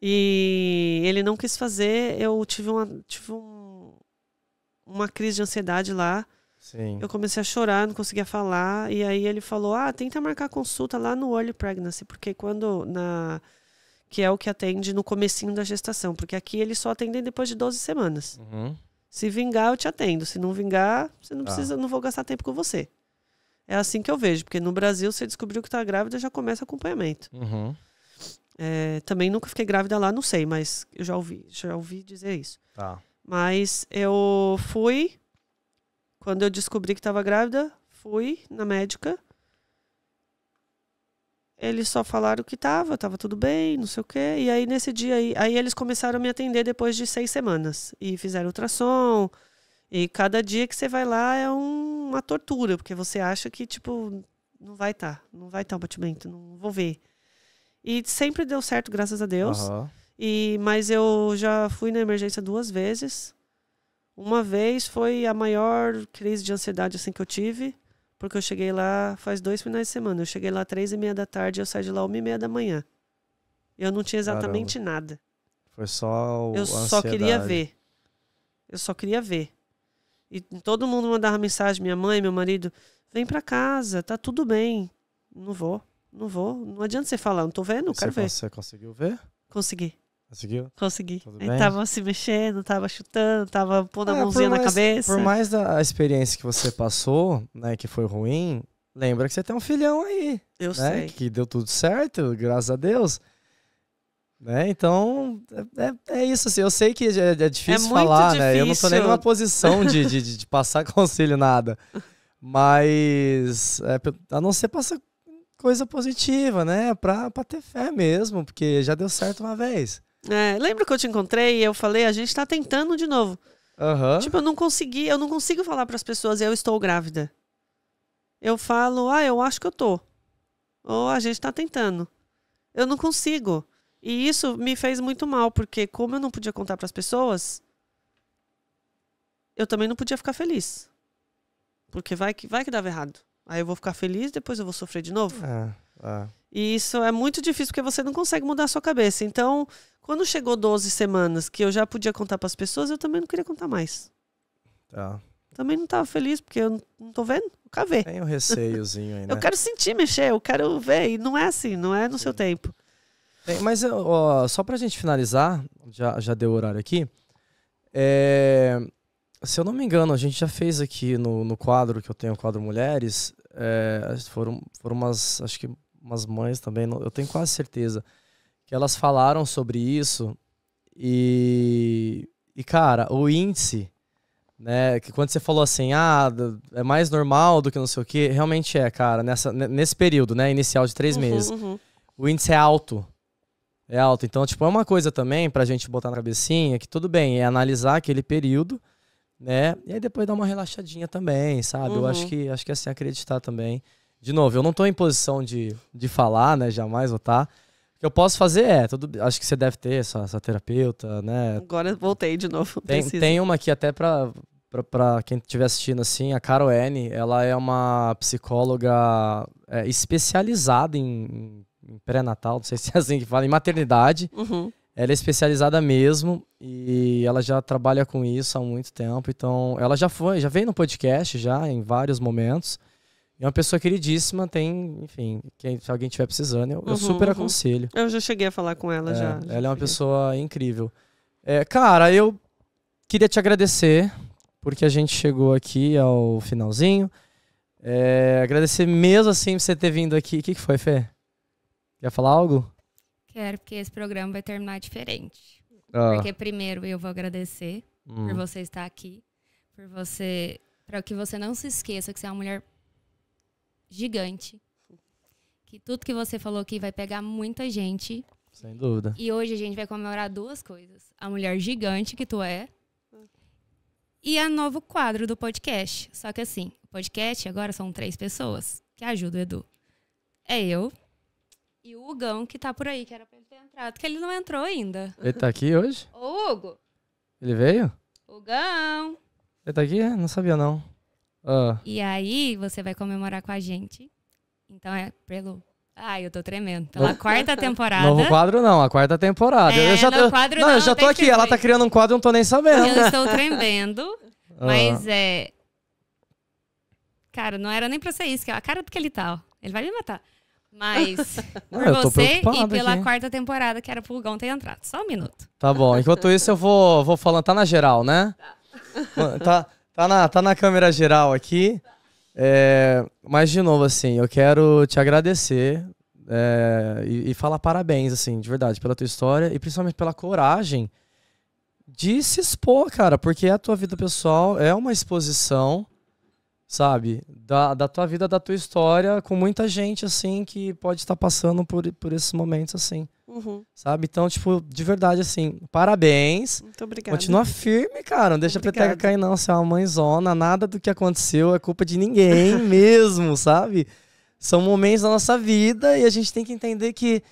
E ele não quis fazer. Eu tive uma, tive um, uma crise de ansiedade lá. Sim. Eu comecei a chorar, não conseguia falar. E aí ele falou: Ah, tenta marcar consulta lá no Early Pregnancy, porque quando na que é o que atende no comecinho da gestação, porque aqui eles só atendem depois de 12 semanas. Uhum. Se vingar, eu te atendo. Se não vingar, você não tá. precisa, ah. não vou gastar tempo com você. É assim que eu vejo, porque no Brasil você descobriu que está grávida, já começa acompanhamento. Uhum. É, também nunca fiquei grávida lá, não sei, mas eu já ouvi, já ouvi dizer isso. Tá. Mas eu fui, quando eu descobri que estava grávida, fui na médica eles só falaram que tava, tava tudo bem, não sei o quê. E aí nesse dia aí, aí eles começaram a me atender depois de seis semanas. E fizeram ultrassom. E cada dia que você vai lá é um, uma tortura, porque você acha que, tipo, não vai estar, tá, não vai estar tá o batimento, não vou ver. E sempre deu certo, graças a Deus. Uhum. E, mas eu já fui na emergência duas vezes. Uma vez foi a maior crise de ansiedade assim que eu tive. Porque eu cheguei lá faz dois finais de semana. Eu cheguei lá três e meia da tarde eu saí de lá uma e meia da manhã. Eu não tinha exatamente Caramba. nada. Foi só o Eu só queria ver. Eu só queria ver. E todo mundo mandava mensagem, minha mãe, meu marido, vem para casa, tá tudo bem. Não vou, não vou. Não adianta você falar, não tô vendo, não quero ver. Você conseguiu ver? Consegui. Conseguiu? Consegui. Ele tava se mexendo, tava chutando, tava pondo é, a ah, mãozinha mais, na cabeça. Por mais da experiência que você passou, né, que foi ruim, lembra que você tem um filhão aí. Eu né, sei. Que deu tudo certo, graças a Deus. Né? Então, é, é, é isso. Assim, eu sei que é, é difícil é falar, difícil. né? Eu não tô nem numa posição de, de, de passar conselho, nada. Mas, é, a não ser passar coisa positiva, né? Pra, pra ter fé mesmo, porque já deu certo uma vez. É, lembra que eu te encontrei e eu falei, a gente tá tentando de novo. Uhum. Tipo, eu não consegui, eu não consigo falar para as pessoas eu estou grávida. Eu falo, ah, eu acho que eu tô. Ou a gente tá tentando. Eu não consigo. E isso me fez muito mal, porque como eu não podia contar para as pessoas, eu também não podia ficar feliz. Porque vai que, vai que dava errado. Aí eu vou ficar feliz, depois eu vou sofrer de novo. É, é. E isso é muito difícil porque você não consegue mudar a sua cabeça. Então, quando chegou 12 semanas, que eu já podia contar para as pessoas, eu também não queria contar mais. Tá. Também não estava feliz, porque eu não tô vendo. Eu cavei. Tem um receiozinho aí, né? eu quero sentir mexer, eu quero ver. E não é assim, não é no Sim. seu tempo. Tem, mas ó, só pra gente finalizar, já, já deu o horário aqui. É, se eu não me engano, a gente já fez aqui no, no quadro que eu tenho, o quadro Mulheres. É, foram, foram umas, acho que umas mães também, eu tenho quase certeza que elas falaram sobre isso e, e cara, o índice, né, que quando você falou assim, ah, é mais normal do que não sei o que, realmente é, cara, nessa, nesse período, né, inicial de três uhum, meses, uhum. o índice é alto. É alto. Então, tipo, é uma coisa também pra gente botar na cabecinha que tudo bem, é analisar aquele período, né? E aí depois dar uma relaxadinha também, sabe? Uhum. Eu acho uhum. que acho que é assim acreditar também. De novo, eu não tô em posição de, de falar, né? Jamais vou estar. Tá que eu posso fazer é, tudo, acho que você deve ter essa, essa terapeuta, né? Agora voltei de novo. Tem, tem uma aqui até pra, pra, pra quem estiver assistindo assim, a Carol N, ela é uma psicóloga é, especializada em, em pré-natal, não sei se é assim que fala, em maternidade. Uhum. Ela é especializada mesmo e ela já trabalha com isso há muito tempo. Então, ela já foi, já veio no podcast já em vários momentos. É uma pessoa queridíssima, tem, enfim, quem, se alguém estiver precisando, eu, uhum, eu super uhum. aconselho. Eu já cheguei a falar com ela é, já. Ela já é uma pessoa incrível. É, cara, eu queria te agradecer, porque a gente chegou aqui ao finalzinho. É, agradecer mesmo assim por você ter vindo aqui. O que, que foi, Fê? Quer falar algo? Quero, porque esse programa vai terminar diferente. Ah. Porque primeiro eu vou agradecer hum. por você estar aqui, por você, para que você não se esqueça que você é uma mulher gigante. Que tudo que você falou aqui vai pegar muita gente. Sem dúvida. E hoje a gente vai comemorar duas coisas: a mulher gigante que tu é e a novo quadro do podcast. Só que assim, o podcast agora são três pessoas que ajudam o Edu. É eu e o Hugão que tá por aí, que era pra ele ter entrado, que ele não entrou ainda. Ele tá aqui hoje? Ô, Hugo! Ele veio? Hugão! Ele tá aqui? Não sabia não. Ah. E aí você vai comemorar com a gente. Então é pelo. Ai, eu tô tremendo. Pela quarta temporada. Novo quadro não, a quarta temporada. É, eu já, quadro não, não, eu já tô aqui. Ela tá criando um quadro, eu não tô nem sabendo. Eu estou tremendo, ah. mas ah. é. Cara, não era nem pra ser isso, que é a cara do que ele tá, ó. Ele vai me matar. Mas por você e pela aqui. quarta temporada que era pro Gão ter entrado. Só um minuto. Tá bom. Enquanto isso, eu vou, vou falando. Tá na geral, né? Tá. tá. Tá na, tá na câmera geral aqui. É, mas, de novo, assim, eu quero te agradecer é, e, e, falar parabéns, assim, de verdade, pela tua história e principalmente pela coragem de se expor, cara, porque a tua vida pessoal é uma exposição, sabe, da, da tua vida, da tua história com muita gente, assim, que pode estar passando por, por esses momentos, assim. Uhum. Sabe? Então, tipo, de verdade, assim, parabéns. Muito obrigada. Continua firme, cara. Não deixa obrigada. a peteca cair, não. Você é uma mãezona. Nada do que aconteceu é culpa de ninguém mesmo, sabe? São momentos da nossa vida e a gente tem que entender que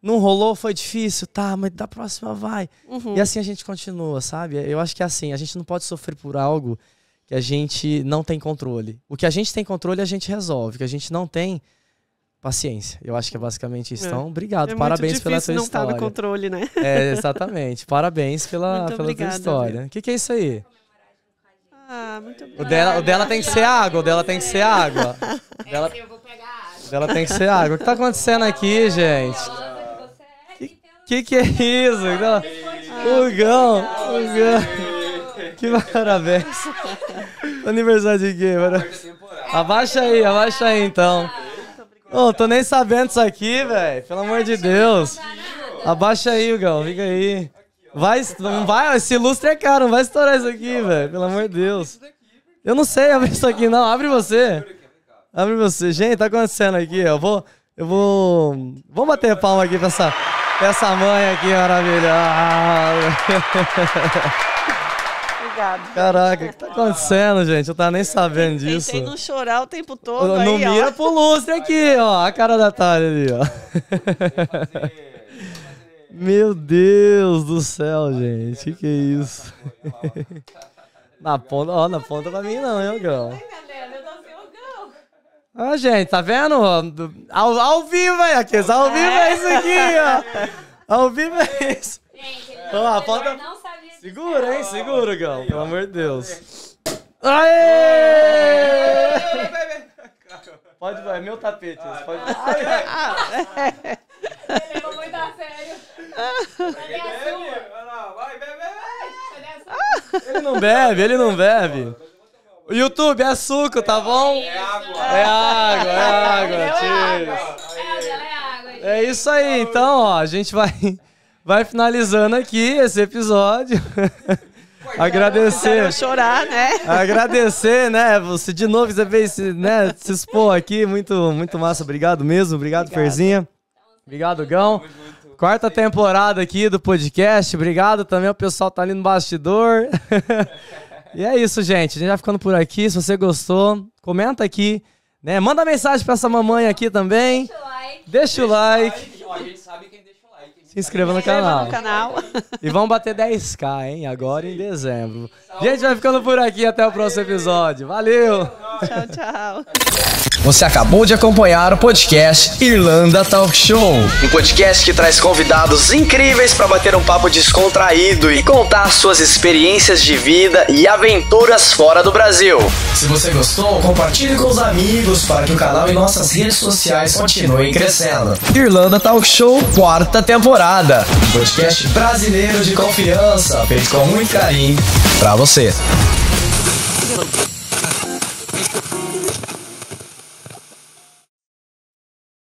não rolou, foi difícil, tá, mas da próxima vai. Uhum. E assim a gente continua, sabe? Eu acho que é assim, a gente não pode sofrer por algo que a gente não tem controle. O que a gente tem controle, a gente resolve. O que a gente não tem, paciência. Eu acho que é basicamente isso. É. Então, obrigado. É parabéns pela sua não história. Tá no controle, né? É, exatamente. Parabéns pela, muito pela obrigada, história. O que, que é isso aí? Ah, muito obrigado. O dela, o dela tem que ser água, o dela tem que ser água. É, o dela, eu vou pegar água. Dela tem que ser água. O que tá acontecendo aqui, gente? O que, que é isso? Ah, o Gão, o Gão. Que parabéns. Aniversário de quem? Abaixa aí, abaixa aí então. Ô, oh, tô nem sabendo isso aqui, velho. Pelo amor de Deus. Abaixa aí, Gal. Fica aí. Vai, não vai, esse lustre é caro, não vai estourar isso aqui, velho. Pelo amor de Deus. Eu não sei abrir isso aqui, não. Abre você. Abre você. Gente, tá acontecendo aqui, Eu vou. Eu vou. Vamos bater palma aqui pra essa, pra essa mãe aqui, maravilhosa. Obrigado. Caraca, o que tá acontecendo, gente? Eu tava nem sabendo disso. Tentei não chorar o tempo todo. Não mira pro lustre aqui, ó. A cara da Thalia ali, ó. Meu Deus do céu, gente. Que que é isso? Na ponta, ó, na ponta pra mim não, hein, Grão? Ah, gente, tá vendo? Ao, ao vivo aí, aqui. ao vivo é isso aqui, ó. Ao vivo é isso. Gente, ele a ponta... não sabia Segura, hein? Segura, Gal. Pelo amor de Deus. Aê! Pode, vai. É meu tapete. Ah, pode... Ai, levou muito a sério. Vai, bebe, bebe. Ele não bebe, ele não bebe. YouTube, é suco, tá bom? É água. É água, é água. É, água, é, água. é isso aí, então, ó, a gente vai vai finalizando aqui esse episódio. Então agradecer. chorar, né? Agradecer, né? Você de novo, você veio se, né, se expor aqui. Muito, muito massa. Obrigado mesmo. Obrigado, Obrigado. Ferzinha. Obrigado, Gão. Quarta temporada aqui do podcast. Obrigado também o pessoal tá ali no bastidor. e é isso, gente. A gente vai ficando por aqui. Se você gostou, comenta aqui. Né? Manda mensagem para essa mamãe aqui também. Deixa o like. Deixa o like. Se inscreva no canal. no canal. E vamos bater 10k, hein? Agora em dezembro. Gente, vai ficando por aqui até o próximo episódio. Valeu! Tchau, tchau. Você acabou de acompanhar o podcast Irlanda Talk Show. Um podcast que traz convidados incríveis para bater um papo descontraído e contar suas experiências de vida e aventuras fora do Brasil. Se você gostou, compartilhe com os amigos para que o canal e nossas redes sociais continuem crescendo. Irlanda Talk Show, quarta temporada. Dourada, um podcast brasileiro de confiança, feito com muito carinho para você.